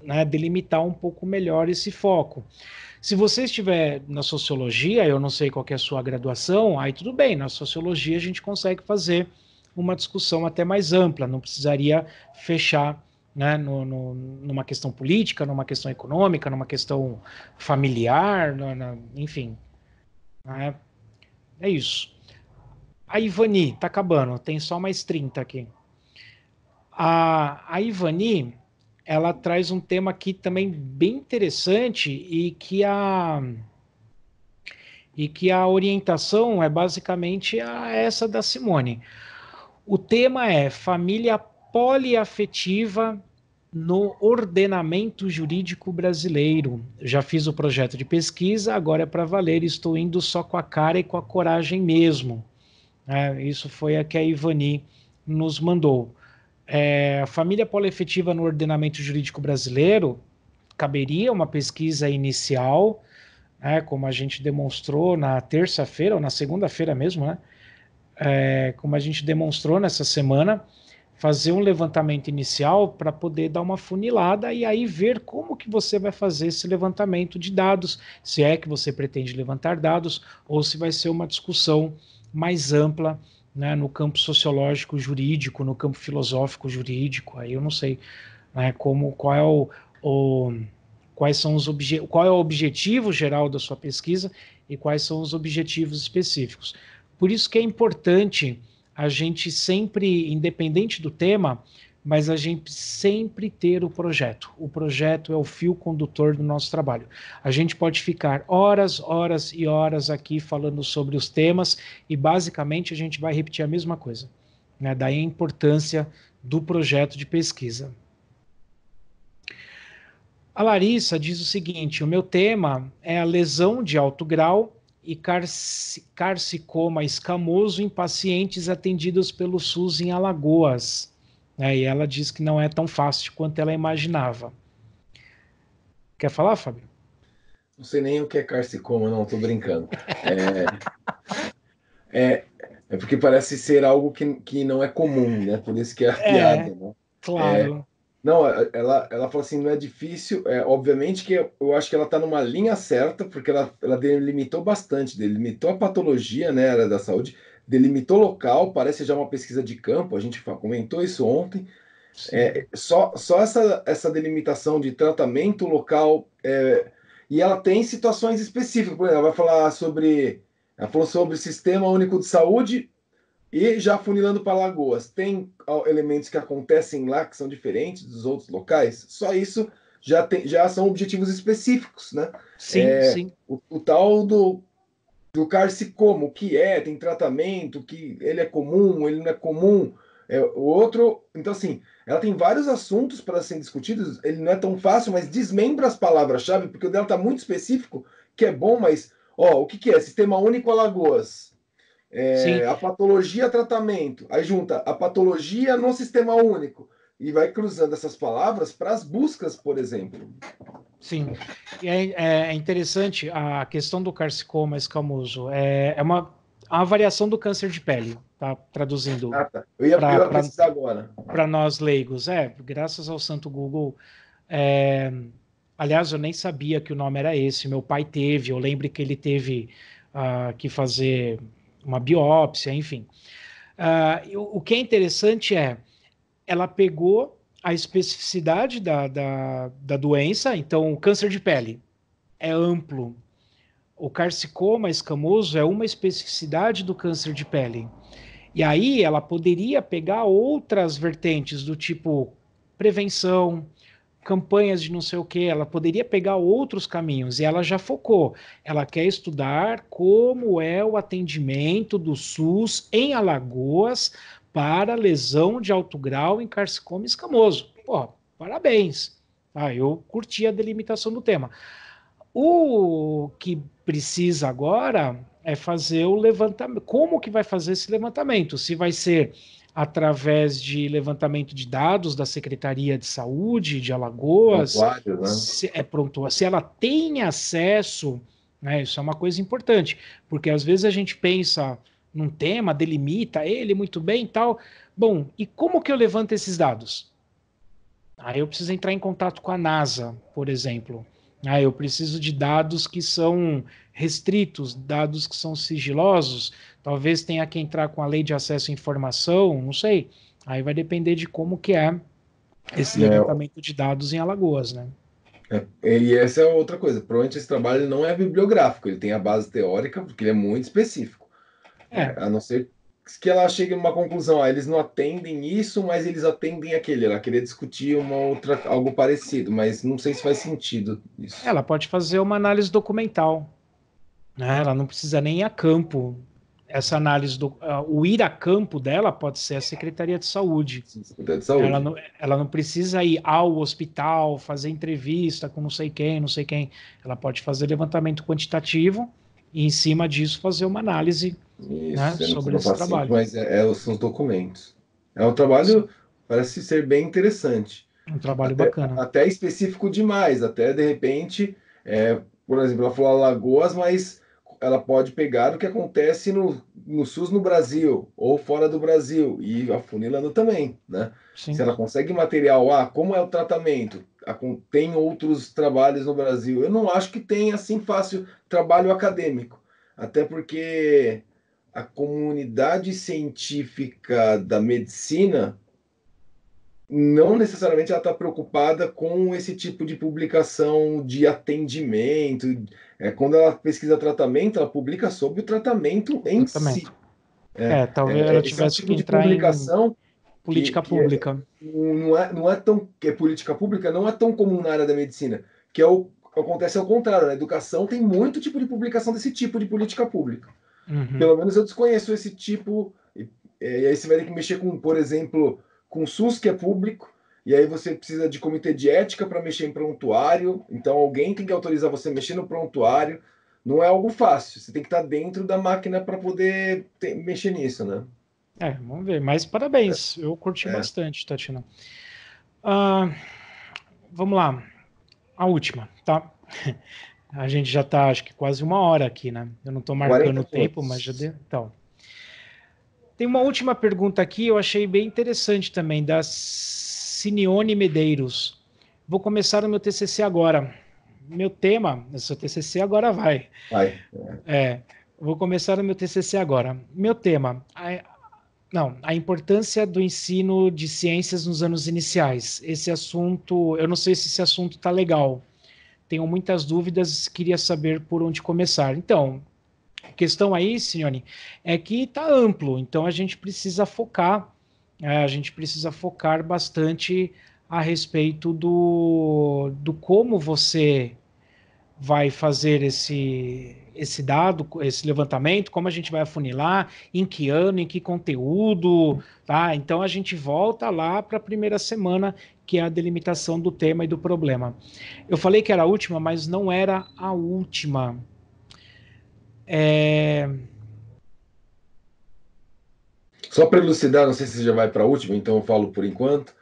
né, delimitar um pouco melhor esse foco. Se você estiver na sociologia, eu não sei qual é a sua graduação, aí tudo bem, na sociologia a gente consegue fazer uma discussão até mais ampla, não precisaria fechar né, no, no, numa questão política, numa questão econômica, numa questão familiar, na, enfim. Né? É isso. A Ivani, tá acabando, tem só mais 30 aqui. A, a Ivani, ela traz um tema aqui também bem interessante e que a e que a orientação é basicamente a, essa da Simone. O tema é família poliafetiva no ordenamento jurídico brasileiro. Já fiz o projeto de pesquisa, agora é para valer, estou indo só com a cara e com a coragem mesmo. É, isso foi a que a Ivani nos mandou. É, a família poliafetiva no ordenamento jurídico brasileiro caberia uma pesquisa inicial, né, como a gente demonstrou na terça-feira, ou na segunda-feira mesmo, né? É, como a gente demonstrou nessa semana, fazer um levantamento inicial para poder dar uma funilada e aí ver como que você vai fazer esse levantamento de dados, se é que você pretende levantar dados ou se vai ser uma discussão mais ampla né, no campo sociológico jurídico, no campo filosófico jurídico. Aí eu não sei né, como qual é o, o quais são os obje qual é o objetivo geral da sua pesquisa e quais são os objetivos específicos. Por isso que é importante a gente sempre, independente do tema, mas a gente sempre ter o projeto. O projeto é o fio condutor do nosso trabalho. A gente pode ficar horas, horas e horas aqui falando sobre os temas e basicamente a gente vai repetir a mesma coisa. Né? Daí a importância do projeto de pesquisa. A Larissa diz o seguinte: o meu tema é a lesão de alto grau e carcicoma escamoso em pacientes atendidos pelo SUS em Alagoas. É, e ela diz que não é tão fácil quanto ela imaginava. Quer falar, Fábio? Não sei nem o que é carcicoma, não, estou brincando. É, é, é, porque parece ser algo que, que não é comum, né? Por isso que é a é, piada, né? Claro. É, não, é, é, ela, ela fala assim, não é difícil. É, obviamente que eu acho que ela está numa linha certa, porque ela, ela delimitou bastante, delimitou a patologia né, área da saúde, delimitou local, parece já uma pesquisa de campo, a gente comentou isso ontem. É, só só essa, essa delimitação de tratamento local, é, e ela tem situações específicas, por exemplo, ela vai falar sobre. Ela falou sobre o Sistema Único de Saúde e já funilando para Lagoas, tem elementos que acontecem lá que são diferentes dos outros locais? Só isso já, tem, já são objetivos específicos, né? Sim, é, sim. O, o, tal do, do como, o que é, tem tratamento, que ele é comum, ele não é comum. É, o outro, então assim, ela tem vários assuntos para serem discutidos, ele não é tão fácil, mas desmembra as palavras-chave, porque o dela está muito específico, que é bom, mas, ó, o que, que é? Sistema único Alagoas é, a patologia, tratamento. Aí junta a patologia no sistema único. E vai cruzando essas palavras para as buscas, por exemplo. Sim. E é, é, é interessante a questão do carcinoma escamoso. É, é uma, a variação do câncer de pele, tá? Traduzindo. Ah, tá. Eu ia, pra, eu ia precisar agora. Para nós leigos. É, graças ao santo Google. É... Aliás, eu nem sabia que o nome era esse. Meu pai teve, eu lembro que ele teve uh, que fazer uma biópsia, enfim. Uh, o, o que é interessante é, ela pegou a especificidade da, da, da doença, então o câncer de pele é amplo, o carcinoma escamoso é uma especificidade do câncer de pele. E aí ela poderia pegar outras vertentes do tipo prevenção, campanhas de não sei o que, ela poderia pegar outros caminhos e ela já focou. Ela quer estudar como é o atendimento do SUS em Alagoas para lesão de alto grau em carcinoma escamoso. Pô, parabéns. Ah, eu curti a delimitação do tema. O que precisa agora é fazer o levantamento. Como que vai fazer esse levantamento? Se vai ser através de levantamento de dados da Secretaria de Saúde de Alagoas, né? se, é pronto, se ela tem acesso, né, isso é uma coisa importante, porque às vezes a gente pensa num tema, delimita ele muito bem e tal. Bom, e como que eu levanto esses dados? Aí eu preciso entrar em contato com a NASA, por exemplo. Ah, eu preciso de dados que são restritos, dados que são sigilosos. Talvez tenha que entrar com a lei de acesso à informação, não sei. Aí vai depender de como que é esse é, levantamento de dados em Alagoas, né? É, é, e essa é outra coisa. Provavelmente esse trabalho não é bibliográfico. Ele tem a base teórica porque ele é muito específico. É. A não ser que ela chega a uma conclusão, ah, eles não atendem isso, mas eles atendem aquele. Ela queria discutir uma outra, algo parecido, mas não sei se faz sentido isso. Ela pode fazer uma análise documental. Né? Ela não precisa nem ir a campo. Essa análise do. Uh, o ir a campo dela pode ser a Secretaria de Saúde. Secretaria de Saúde. Ela não, ela não precisa ir ao hospital, fazer entrevista com não sei quem, não sei quem. Ela pode fazer levantamento quantitativo e em cima disso fazer uma análise Isso, né, sobre esse trabalho. Mas é, é, são documentos. É um trabalho, Sim. parece ser bem interessante. Um trabalho até, bacana. Até específico demais, até de repente, é, por exemplo, ela falou Alagoas, mas ela pode pegar do que acontece no, no SUS no Brasil ou fora do Brasil e afunilando também, né? Sim. Se ela consegue material, ah, como é o tratamento? Tem outros trabalhos no Brasil? Eu não acho que tem assim fácil trabalho acadêmico, até porque a comunidade científica da medicina não necessariamente ela está preocupada com esse tipo de publicação de atendimento. É, quando ela pesquisa tratamento, ela publica sobre o tratamento em tratamento. si. É, é, talvez é, ela tipo tivesse tipo que entrar de publicação em política que, é pública. Que não, é, não é tão que é política pública não é tão comum na área da medicina, que é o acontece ao contrário. Na né? educação tem muito tipo de publicação desse tipo de política pública. Uhum. Pelo menos eu desconheço esse tipo. E, e aí você vai ter que mexer com, por exemplo, com o SUS que é público, e aí você precisa de comitê de ética para mexer em prontuário, então alguém tem que autorizar você mexer no prontuário. Não é algo fácil, você tem que estar tá dentro da máquina para poder ter, mexer nisso, né? É, vamos ver. Mas parabéns, é. eu curti é. bastante, Tatiana. Uh, vamos lá, a última, tá? A gente já está, acho que quase uma hora aqui, né? Eu não estou marcando o tempo, mas já deu. Então, tem uma última pergunta aqui, eu achei bem interessante também, da Sinione Medeiros. Vou começar o meu TCC agora. Meu tema, seu TCC agora vai. Vai. É, vou começar o meu TCC agora. Meu tema, a, não, a importância do ensino de ciências nos anos iniciais. Esse assunto, eu não sei se esse assunto está legal. Tenho muitas dúvidas, queria saber por onde começar. Então, a questão aí, Sione, é que está amplo, então a gente precisa focar, né, a gente precisa focar bastante a respeito do, do como você vai fazer esse, esse dado, esse levantamento, como a gente vai afunilar, em que ano, em que conteúdo, tá? Então a gente volta lá para a primeira semana, que é a delimitação do tema e do problema. Eu falei que era a última, mas não era a última. É... Só para elucidar, não sei se já vai para a última, então eu falo por enquanto.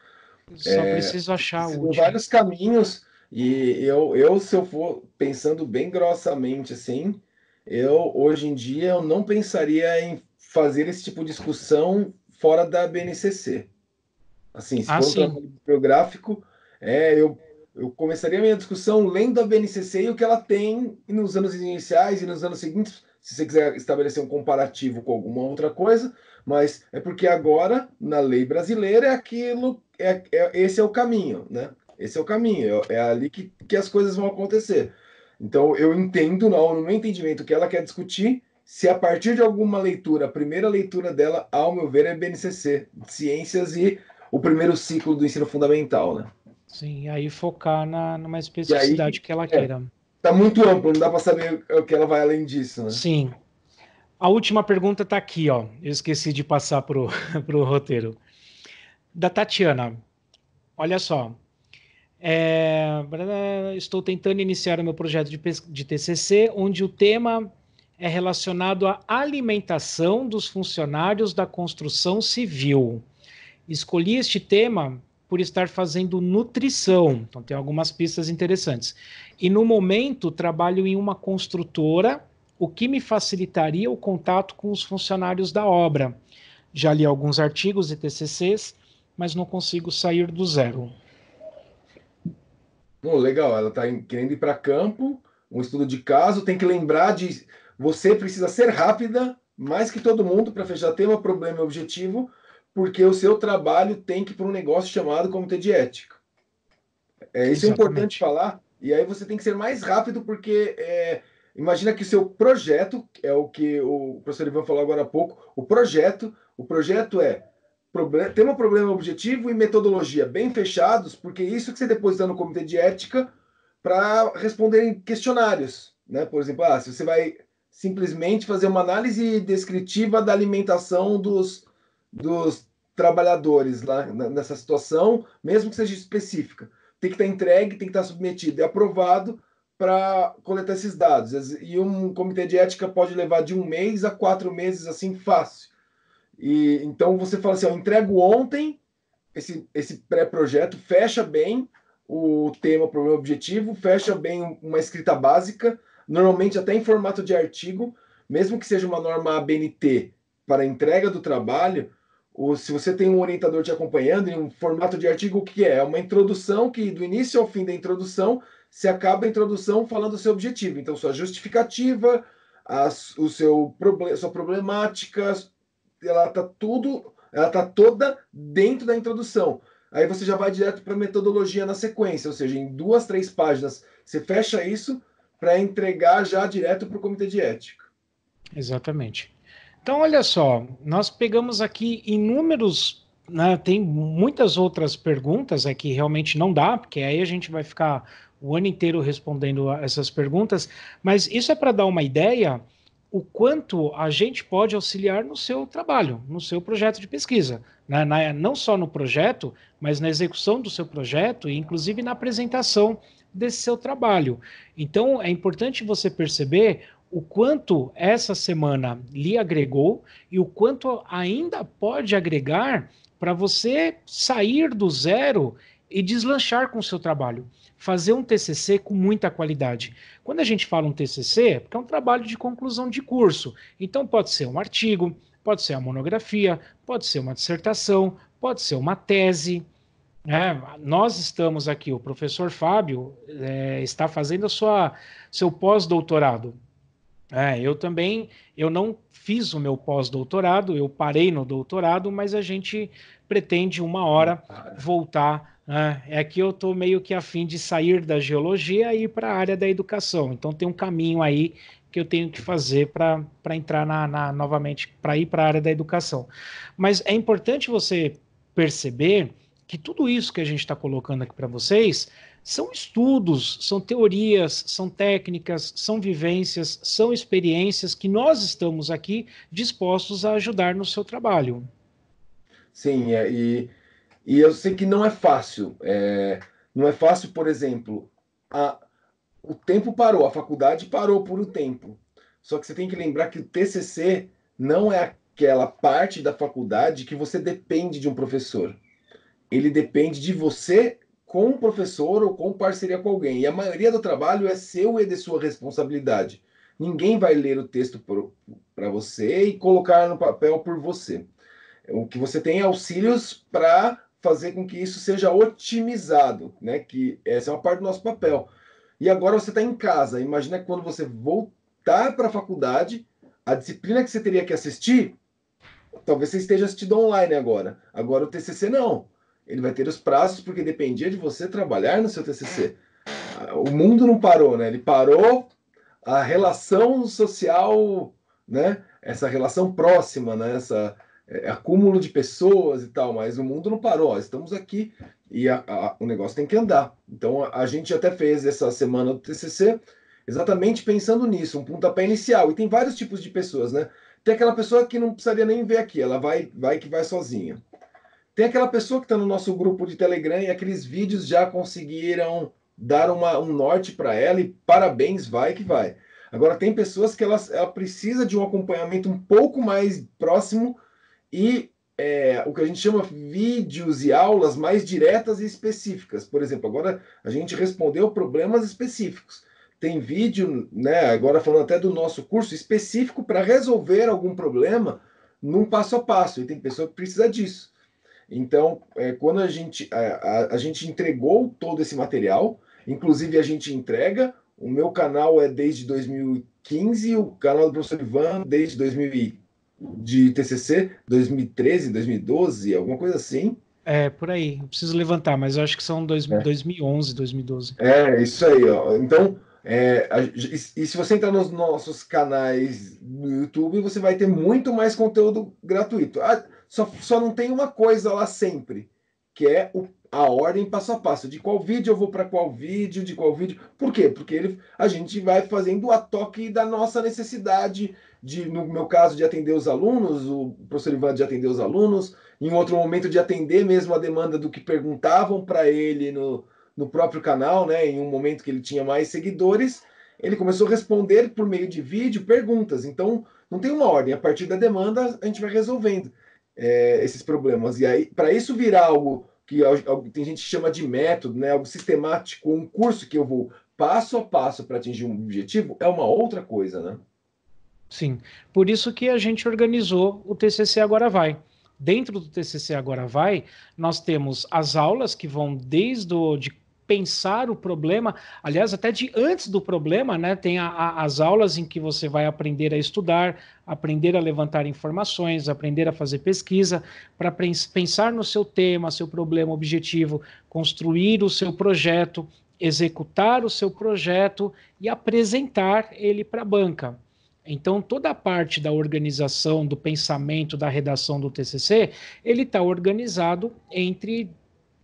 Só é, preciso achar o último. vários caminhos e eu, eu, se eu for pensando bem grossamente assim, eu hoje em dia eu não pensaria em fazer esse tipo de discussão fora da BNCC. Assim, se ah, for um trabalho bibliográfico, é, eu eu começaria minha discussão lendo a BNCC e o que ela tem nos anos iniciais e nos anos seguintes, se você quiser estabelecer um comparativo com alguma outra coisa, mas é porque agora, na lei brasileira, é aquilo, é, é esse é o caminho, né? Esse é o caminho, é, é ali que, que as coisas vão acontecer. Então, eu entendo, não, no meu entendimento, que ela quer discutir se a partir de alguma leitura, a primeira leitura dela, ao meu ver, é BNCC, Ciências e o primeiro ciclo do ensino fundamental, né? Sim, aí focar na, numa especificidade aí, que ela é, queira. Tá muito amplo, não dá para saber o que ela vai além disso, né? Sim. A última pergunta tá aqui, ó. Eu esqueci de passar pro, pro roteiro. Da Tatiana. Olha só. É... estou tentando iniciar o meu projeto de, de TCC, onde o tema é relacionado à alimentação dos funcionários da construção civil. Escolhi este tema por estar fazendo nutrição. Então, tem algumas pistas interessantes. E no momento, trabalho em uma construtora, o que me facilitaria o contato com os funcionários da obra. Já li alguns artigos e TCCs, mas não consigo sair do zero. Bom, legal, ela está querendo ir para campo, um estudo de caso, tem que lembrar de você precisa ser rápida, mais que todo mundo, para fechar tema, problema e objetivo, porque o seu trabalho tem que ir para um negócio chamado comitê de ética. É, isso é importante falar, e aí você tem que ser mais rápido, porque é, imagina que o seu projeto, é o que o professor Ivan falou agora há pouco, o projeto, o projeto é ter um problema, objetivo e metodologia bem fechados, porque é isso que você deposita no comitê de ética para responderem questionários. Né? Por exemplo, ah, se você vai simplesmente fazer uma análise descritiva da alimentação dos dos trabalhadores lá nessa situação, mesmo que seja específica. Tem que estar entregue, tem que estar submetido e aprovado para coletar esses dados. E um comitê de ética pode levar de um mês a quatro meses, assim, fácil. E, então você fala assim: eu entrego ontem esse, esse pré-projeto, fecha bem o tema, o problema objetivo, fecha bem uma escrita básica, normalmente até em formato de artigo, mesmo que seja uma norma ABNT para entrega do trabalho, ou se você tem um orientador te acompanhando em um formato de artigo, o que é? É uma introdução que, do início ao fim da introdução, se acaba a introdução falando o seu objetivo. Então, sua justificativa, o seu proble sua problemática, ela está tudo, ela está toda dentro da introdução. Aí você já vai direto para a metodologia na sequência, ou seja, em duas, três páginas você fecha isso para entregar já direto para o comitê de ética. Exatamente. Então, olha só, nós pegamos aqui inúmeros. Né, tem muitas outras perguntas aqui, é realmente não dá, porque aí a gente vai ficar o ano inteiro respondendo essas perguntas, mas isso é para dar uma ideia o quanto a gente pode auxiliar no seu trabalho, no seu projeto de pesquisa. Né? Na, não só no projeto, mas na execução do seu projeto e, inclusive, na apresentação desse seu trabalho. Então, é importante você perceber o quanto essa semana lhe agregou e o quanto ainda pode agregar para você sair do zero e deslanchar com o seu trabalho. Fazer um TCC com muita qualidade. Quando a gente fala um TCC, é porque é um trabalho de conclusão de curso. Então, pode ser um artigo, pode ser uma monografia, pode ser uma dissertação, pode ser uma tese. É, nós estamos aqui, o professor Fábio é, está fazendo a sua, seu pós-doutorado. É, eu também, eu não fiz o meu pós-doutorado, eu parei no doutorado, mas a gente pretende uma hora voltar. Né? É que eu estou meio que afim de sair da geologia e ir para a área da educação. Então tem um caminho aí que eu tenho que fazer para entrar na, na novamente, para ir para a área da educação. Mas é importante você perceber que tudo isso que a gente está colocando aqui para vocês são estudos, são teorias, são técnicas, são vivências, são experiências que nós estamos aqui dispostos a ajudar no seu trabalho. Sim, é, e, e eu sei que não é fácil. É, não é fácil, por exemplo, a, o tempo parou, a faculdade parou por um tempo. Só que você tem que lembrar que o TCC não é aquela parte da faculdade que você depende de um professor. Ele depende de você com o professor ou com parceria com alguém. E a maioria do trabalho é seu e é de sua responsabilidade. Ninguém vai ler o texto para você e colocar no papel por você. O que você tem é auxílios para fazer com que isso seja otimizado, né? Que essa é uma parte do nosso papel. E agora você está em casa. Imagina que quando você voltar para a faculdade, a disciplina que você teria que assistir, talvez você esteja assistindo online agora. Agora o TCC não ele vai ter os prazos porque dependia de você trabalhar no seu TCC. É. Ah, o mundo não parou, né? Ele parou a relação social, né? Essa relação próxima, né? Essa é, é, acúmulo de pessoas e tal, mas o mundo não parou. Ó, estamos aqui e a, a, o negócio tem que andar. Então a, a gente até fez essa semana do TCC exatamente pensando nisso, um pontapé inicial. E tem vários tipos de pessoas, né? Tem aquela pessoa que não precisaria nem ver aqui, ela vai, vai que vai sozinha tem aquela pessoa que está no nosso grupo de Telegram e aqueles vídeos já conseguiram dar uma, um norte para ela e parabéns, vai que vai. Agora, tem pessoas que elas, ela precisa de um acompanhamento um pouco mais próximo e é, o que a gente chama vídeos e aulas mais diretas e específicas. Por exemplo, agora a gente respondeu problemas específicos. Tem vídeo, né, agora falando até do nosso curso, específico para resolver algum problema num passo a passo. E tem pessoa que precisa disso. Então, é, quando a gente, a, a, a gente entregou todo esse material, inclusive a gente entrega, o meu canal é desde 2015, o canal do professor Ivan desde 2000, de TCC, 2013, 2012, alguma coisa assim. É, por aí. Eu preciso levantar, mas eu acho que são dois, é. 2011, 2012. É, isso aí. Ó. Então, é, a, e, e, se você entrar nos nossos canais no YouTube, você vai ter muito mais conteúdo gratuito. Ah, só, só não tem uma coisa lá sempre, que é o, a ordem passo a passo. De qual vídeo eu vou para qual vídeo, de qual vídeo. Por quê? Porque ele, a gente vai fazendo a toque da nossa necessidade, de, no meu caso, de atender os alunos, o professor Ivan de atender os alunos, em outro momento de atender mesmo a demanda do que perguntavam para ele no, no próprio canal, né? Em um momento que ele tinha mais seguidores, ele começou a responder por meio de vídeo perguntas. Então, não tem uma ordem. A partir da demanda, a gente vai resolvendo é, esses problemas. E aí, para isso virar algo que algo, tem gente chama de método, né, algo sistemático, um curso que eu vou passo a passo para atingir um objetivo, é uma outra coisa, né? Sim. Por isso que a gente organizou o TCC Agora Vai. Dentro do TCC Agora Vai, nós temos as aulas que vão desde o de pensar o problema, aliás, até de antes do problema, né? Tem a, a, as aulas em que você vai aprender a estudar, aprender a levantar informações, aprender a fazer pesquisa, para pensar no seu tema, seu problema, objetivo, construir o seu projeto, executar o seu projeto e apresentar ele para a banca. Então, toda a parte da organização, do pensamento, da redação do TCC, ele está organizado entre.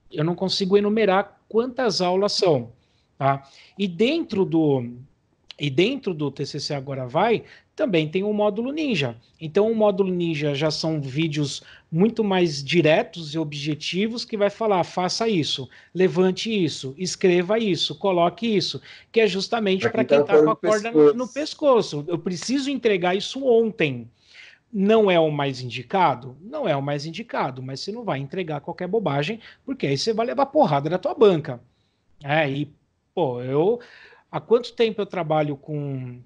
Eu não consigo enumerar quantas aulas são. Tá? E dentro do e dentro do TCC Agora Vai, também tem o módulo Ninja. Então, o módulo Ninja já são vídeos muito mais diretos e objetivos que vai falar: faça isso, levante isso, escreva isso, coloque isso, que é justamente para quem está tá com a corda no, no pescoço. Eu preciso entregar isso ontem. Não é o mais indicado? Não é o mais indicado, mas você não vai entregar qualquer bobagem, porque aí você vai levar porrada da tua banca. É, e, pô, eu. Há quanto tempo eu trabalho com,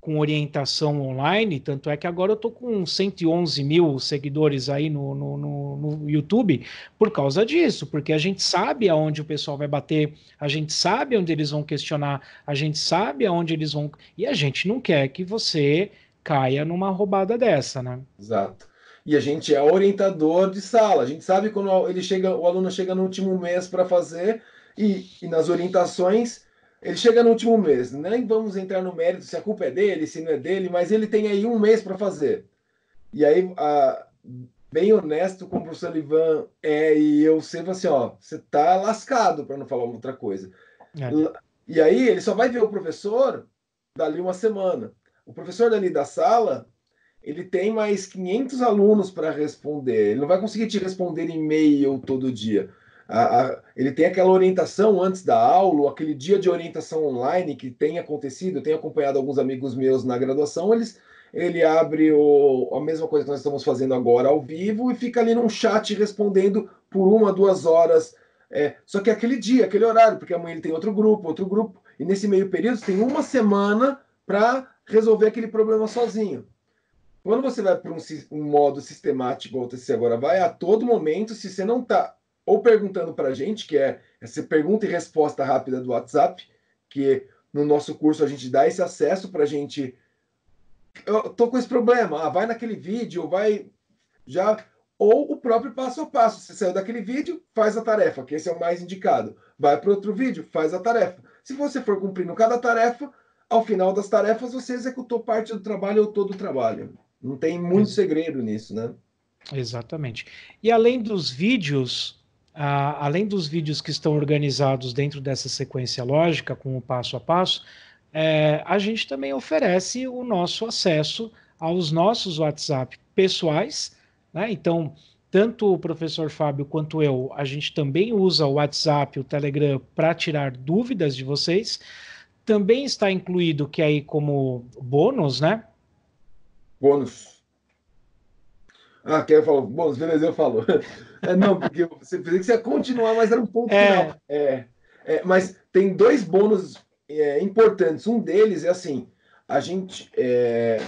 com orientação online, tanto é que agora eu estou com 111 mil seguidores aí no, no, no, no, YouTube por causa disso, porque a gente sabe aonde o pessoal vai bater, a gente sabe onde eles vão questionar, a gente sabe aonde eles vão. E a gente não quer que você caia numa roubada dessa, né? Exato. E a gente é orientador de sala. A gente sabe quando ele chega, o aluno chega no último mês para fazer e, e nas orientações ele chega no último mês. Nem vamos entrar no mérito se a culpa é dele, se não é dele, mas ele tem aí um mês para fazer. E aí, a, bem honesto com o professor Ivan é, e eu sempre assim: ó, você tá lascado, para não falar outra coisa. É. E aí, ele só vai ver o professor dali uma semana. O professor dali da sala, ele tem mais 500 alunos para responder. Ele não vai conseguir te responder e-mail todo dia. A, a, ele tem aquela orientação antes da aula, aquele dia de orientação online que tem acontecido. Eu tenho acompanhado alguns amigos meus na graduação. Eles, ele abre o, a mesma coisa que nós estamos fazendo agora ao vivo e fica ali num chat respondendo por uma, duas horas. É, só que é aquele dia, aquele horário, porque amanhã ele tem outro grupo, outro grupo. E nesse meio período, tem uma semana para resolver aquele problema sozinho. Quando você vai para um, um, modo sistemático, ou se agora vai, a todo momento, se você não está ou perguntando para a gente, que é essa pergunta e resposta rápida do WhatsApp, que no nosso curso a gente dá esse acesso para a gente. Eu tô com esse problema, ah, vai naquele vídeo, vai já ou o próprio passo a passo. Você saiu daquele vídeo, faz a tarefa, que esse é o mais indicado. Vai para outro vídeo, faz a tarefa. Se você for cumprindo cada tarefa, ao final das tarefas, você executou parte do trabalho ou todo o trabalho. Não tem muito segredo nisso, né? Exatamente. E além dos vídeos, Uh, além dos vídeos que estão organizados dentro dessa sequência lógica, com o passo a passo, é, a gente também oferece o nosso acesso aos nossos WhatsApp pessoais. Né? Então, tanto o professor Fábio quanto eu, a gente também usa o WhatsApp, o Telegram, para tirar dúvidas de vocês também está incluído, que aí como bônus, né? Bônus. Ah, quer falar bônus? Beleza, eu falo. É, não, porque você pensei que você ia continuar, mas era um ponto é... final. É, é, mas tem dois bônus é, importantes. Um deles é assim, a gente é,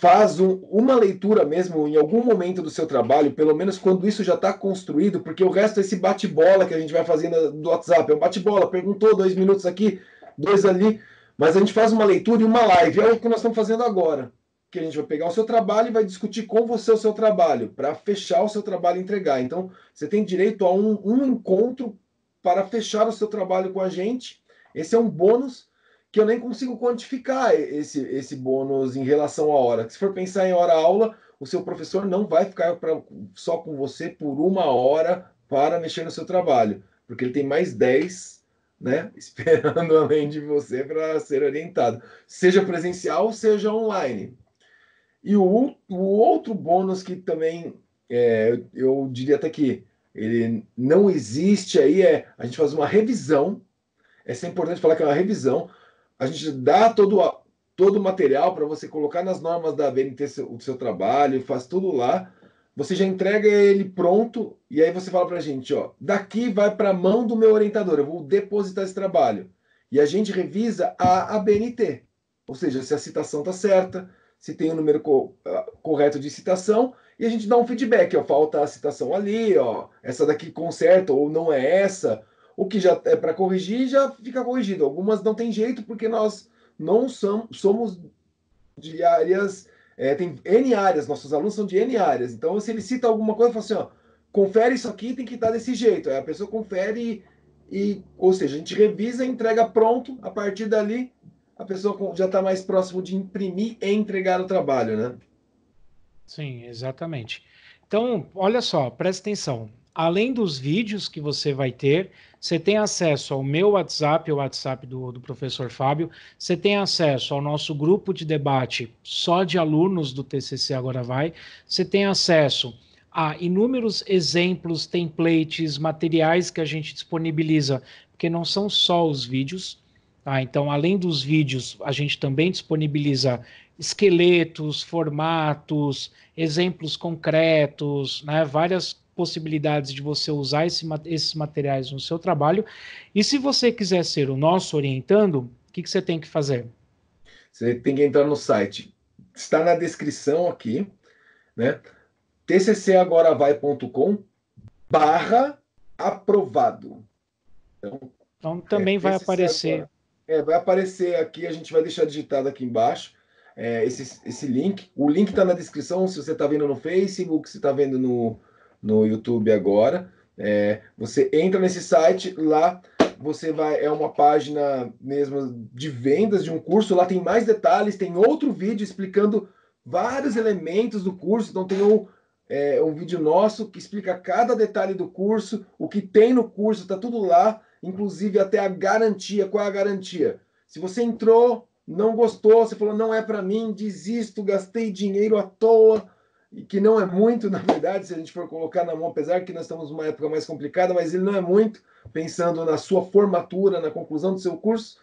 faz um, uma leitura mesmo em algum momento do seu trabalho, pelo menos quando isso já está construído, porque o resto é esse bate-bola que a gente vai fazendo do WhatsApp. É um bate-bola, perguntou dois minutos aqui, dois ali. Mas a gente faz uma leitura e uma live. É o que nós estamos fazendo agora. Que a gente vai pegar o seu trabalho e vai discutir com você o seu trabalho, para fechar o seu trabalho e entregar. Então, você tem direito a um, um encontro para fechar o seu trabalho com a gente. Esse é um bônus que eu nem consigo quantificar esse, esse bônus em relação à hora. Se for pensar em hora-aula, o seu professor não vai ficar pra, só com você por uma hora para mexer no seu trabalho, porque ele tem mais 10 né, esperando além de você para ser orientado, seja presencial, seja online. E o, o outro bônus que também é, eu diria até que ele não existe aí é a gente faz uma revisão. Essa é importante falar que é uma revisão. A gente dá todo, todo o material para você colocar nas normas da ABNT o seu trabalho, faz tudo lá. Você já entrega ele pronto e aí você fala para a gente, ó, daqui vai para a mão do meu orientador, eu vou depositar esse trabalho. E a gente revisa a ABNT, ou seja, se a citação está certa, se tem o número co ah, correto de citação, e a gente dá um feedback, ó, falta a citação ali, ó, essa daqui conserta ou não é essa, o que já é para corrigir já fica corrigido. Algumas não tem jeito porque nós não somos de áreas é, tem N áreas, nossos alunos são de N áreas. Então, se ele cita alguma coisa, fala assim, ó, confere isso aqui, tem que estar desse jeito. Aí a pessoa confere e, e ou seja, a gente revisa, entrega pronto, a partir dali a pessoa já está mais próximo de imprimir e entregar o trabalho, né? Sim, exatamente. Então, olha só, presta atenção. Além dos vídeos que você vai ter, você tem acesso ao meu WhatsApp, o WhatsApp do, do professor Fábio, você tem acesso ao nosso grupo de debate só de alunos do TCC Agora Vai, você tem acesso a inúmeros exemplos, templates, materiais que a gente disponibiliza, porque não são só os vídeos, tá? então, além dos vídeos, a gente também disponibiliza esqueletos, formatos, exemplos concretos, né? várias possibilidades de você usar esse, esses materiais no seu trabalho. E se você quiser ser o nosso orientando, o que, que você tem que fazer? Você tem que entrar no site. Está na descrição aqui, né? tccagoravai.com barra aprovado. Então, então também é, vai aparecer. Agora, é, vai aparecer aqui, a gente vai deixar digitado aqui embaixo é, esse, esse link. O link está na descrição, se você está vendo no Facebook, se está vendo no, no YouTube agora. É, você entra nesse site, lá você vai é uma página mesmo de vendas de um curso, lá tem mais detalhes, tem outro vídeo explicando vários elementos do curso, então tem um, é, um vídeo nosso que explica cada detalhe do curso, o que tem no curso, está tudo lá, inclusive até a garantia, qual é a garantia? Se você entrou, não gostou, você falou não é para mim, desisto, gastei dinheiro à toa, e que não é muito, na verdade, se a gente for colocar na mão, apesar que nós estamos numa época mais complicada, mas ele não é muito, pensando na sua formatura, na conclusão do seu curso.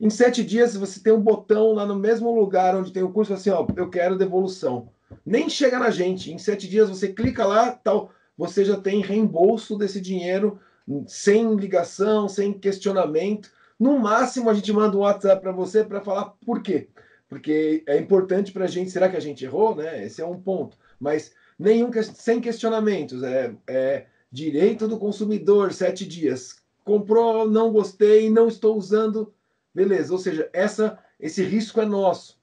Em sete dias, você tem um botão lá no mesmo lugar onde tem o curso, assim, ó, eu quero devolução. Nem chega na gente. Em sete dias, você clica lá, tal, você já tem reembolso desse dinheiro, sem ligação, sem questionamento. No máximo, a gente manda um WhatsApp para você para falar por quê. Porque é importante para a gente, será que a gente errou? Né? Esse é um ponto mas nenhum sem questionamentos. É, é direito do consumidor, sete dias. Comprou, não gostei, não estou usando, beleza. Ou seja, essa, esse risco é nosso.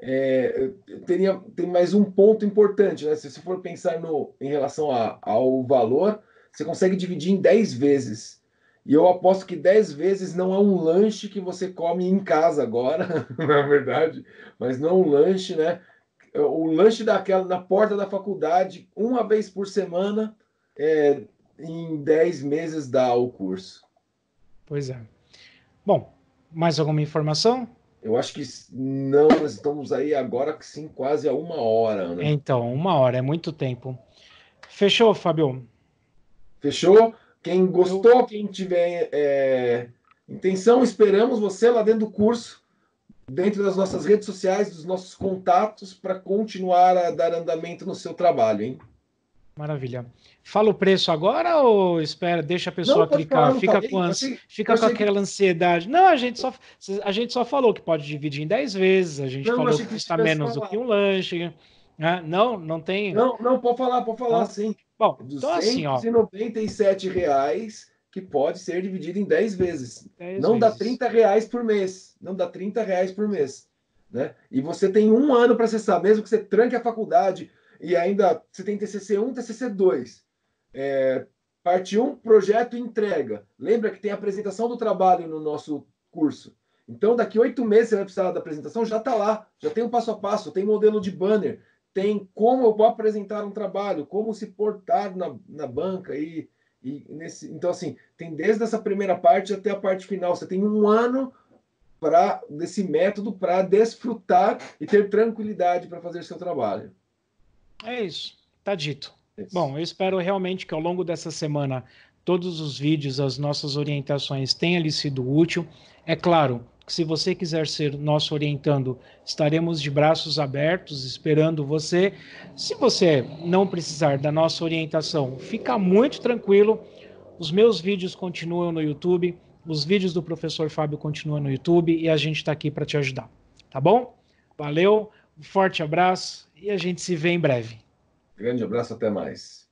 É, teria, tem mais um ponto importante, né? Se você for pensar no, em relação a, ao valor, você consegue dividir em 10 vezes. E eu aposto que 10 vezes não é um lanche que você come em casa agora, na verdade, mas não é um lanche, né? É, o lanche daquela na porta da faculdade uma vez por semana é, em 10 meses dá o curso. Pois é. Bom, mais alguma informação? Eu acho que não, nós estamos aí agora que sim quase a uma hora. Né? Então, uma hora é muito tempo. Fechou, Fábio? Fechou? Quem gostou, Eu... quem tiver é, intenção, esperamos você lá dentro do curso dentro das nossas redes sociais, dos nossos contatos, para continuar a dar andamento no seu trabalho, hein? Maravilha. Fala o preço agora ou espera, deixa a pessoa não, clicar? Falar, fica com, ans... fica com aquela que... ansiedade. Não, a gente, só, a gente só falou que pode dividir em 10 vezes, a gente não, falou que custa menos falar. do que um lanche. Né? Não, não tem. Não, não, pode falar, pode falar, não. sim. Bom, então assim, ó. R$ reais que pode ser dividido em 10 vezes. não vezes. dá 30 reais por mês. Não dá 30 reais por mês. Né? E você tem um ano para acessar, mesmo que você tranque a faculdade e ainda você tem TCC 1, TCC 2. É, parte 1, projeto e entrega. Lembra que tem a apresentação do trabalho no nosso curso. Então, daqui oito meses você vai precisar da apresentação, já está lá, já tem um passo a passo, tem modelo de banner, tem como eu vou apresentar um trabalho, como se portar na, na banca e e nesse, então, assim, tem desde essa primeira parte até a parte final. Você tem um ano para desse método para desfrutar e ter tranquilidade para fazer seu trabalho. É isso, tá dito. É Bom, eu espero realmente que ao longo dessa semana todos os vídeos, as nossas orientações tenham lhe sido útil. É claro, se você quiser ser nosso orientando, estaremos de braços abertos esperando você. Se você não precisar da nossa orientação, fica muito tranquilo. Os meus vídeos continuam no YouTube, os vídeos do professor Fábio continuam no YouTube e a gente está aqui para te ajudar. Tá bom? Valeu, um forte abraço e a gente se vê em breve. Grande abraço, até mais.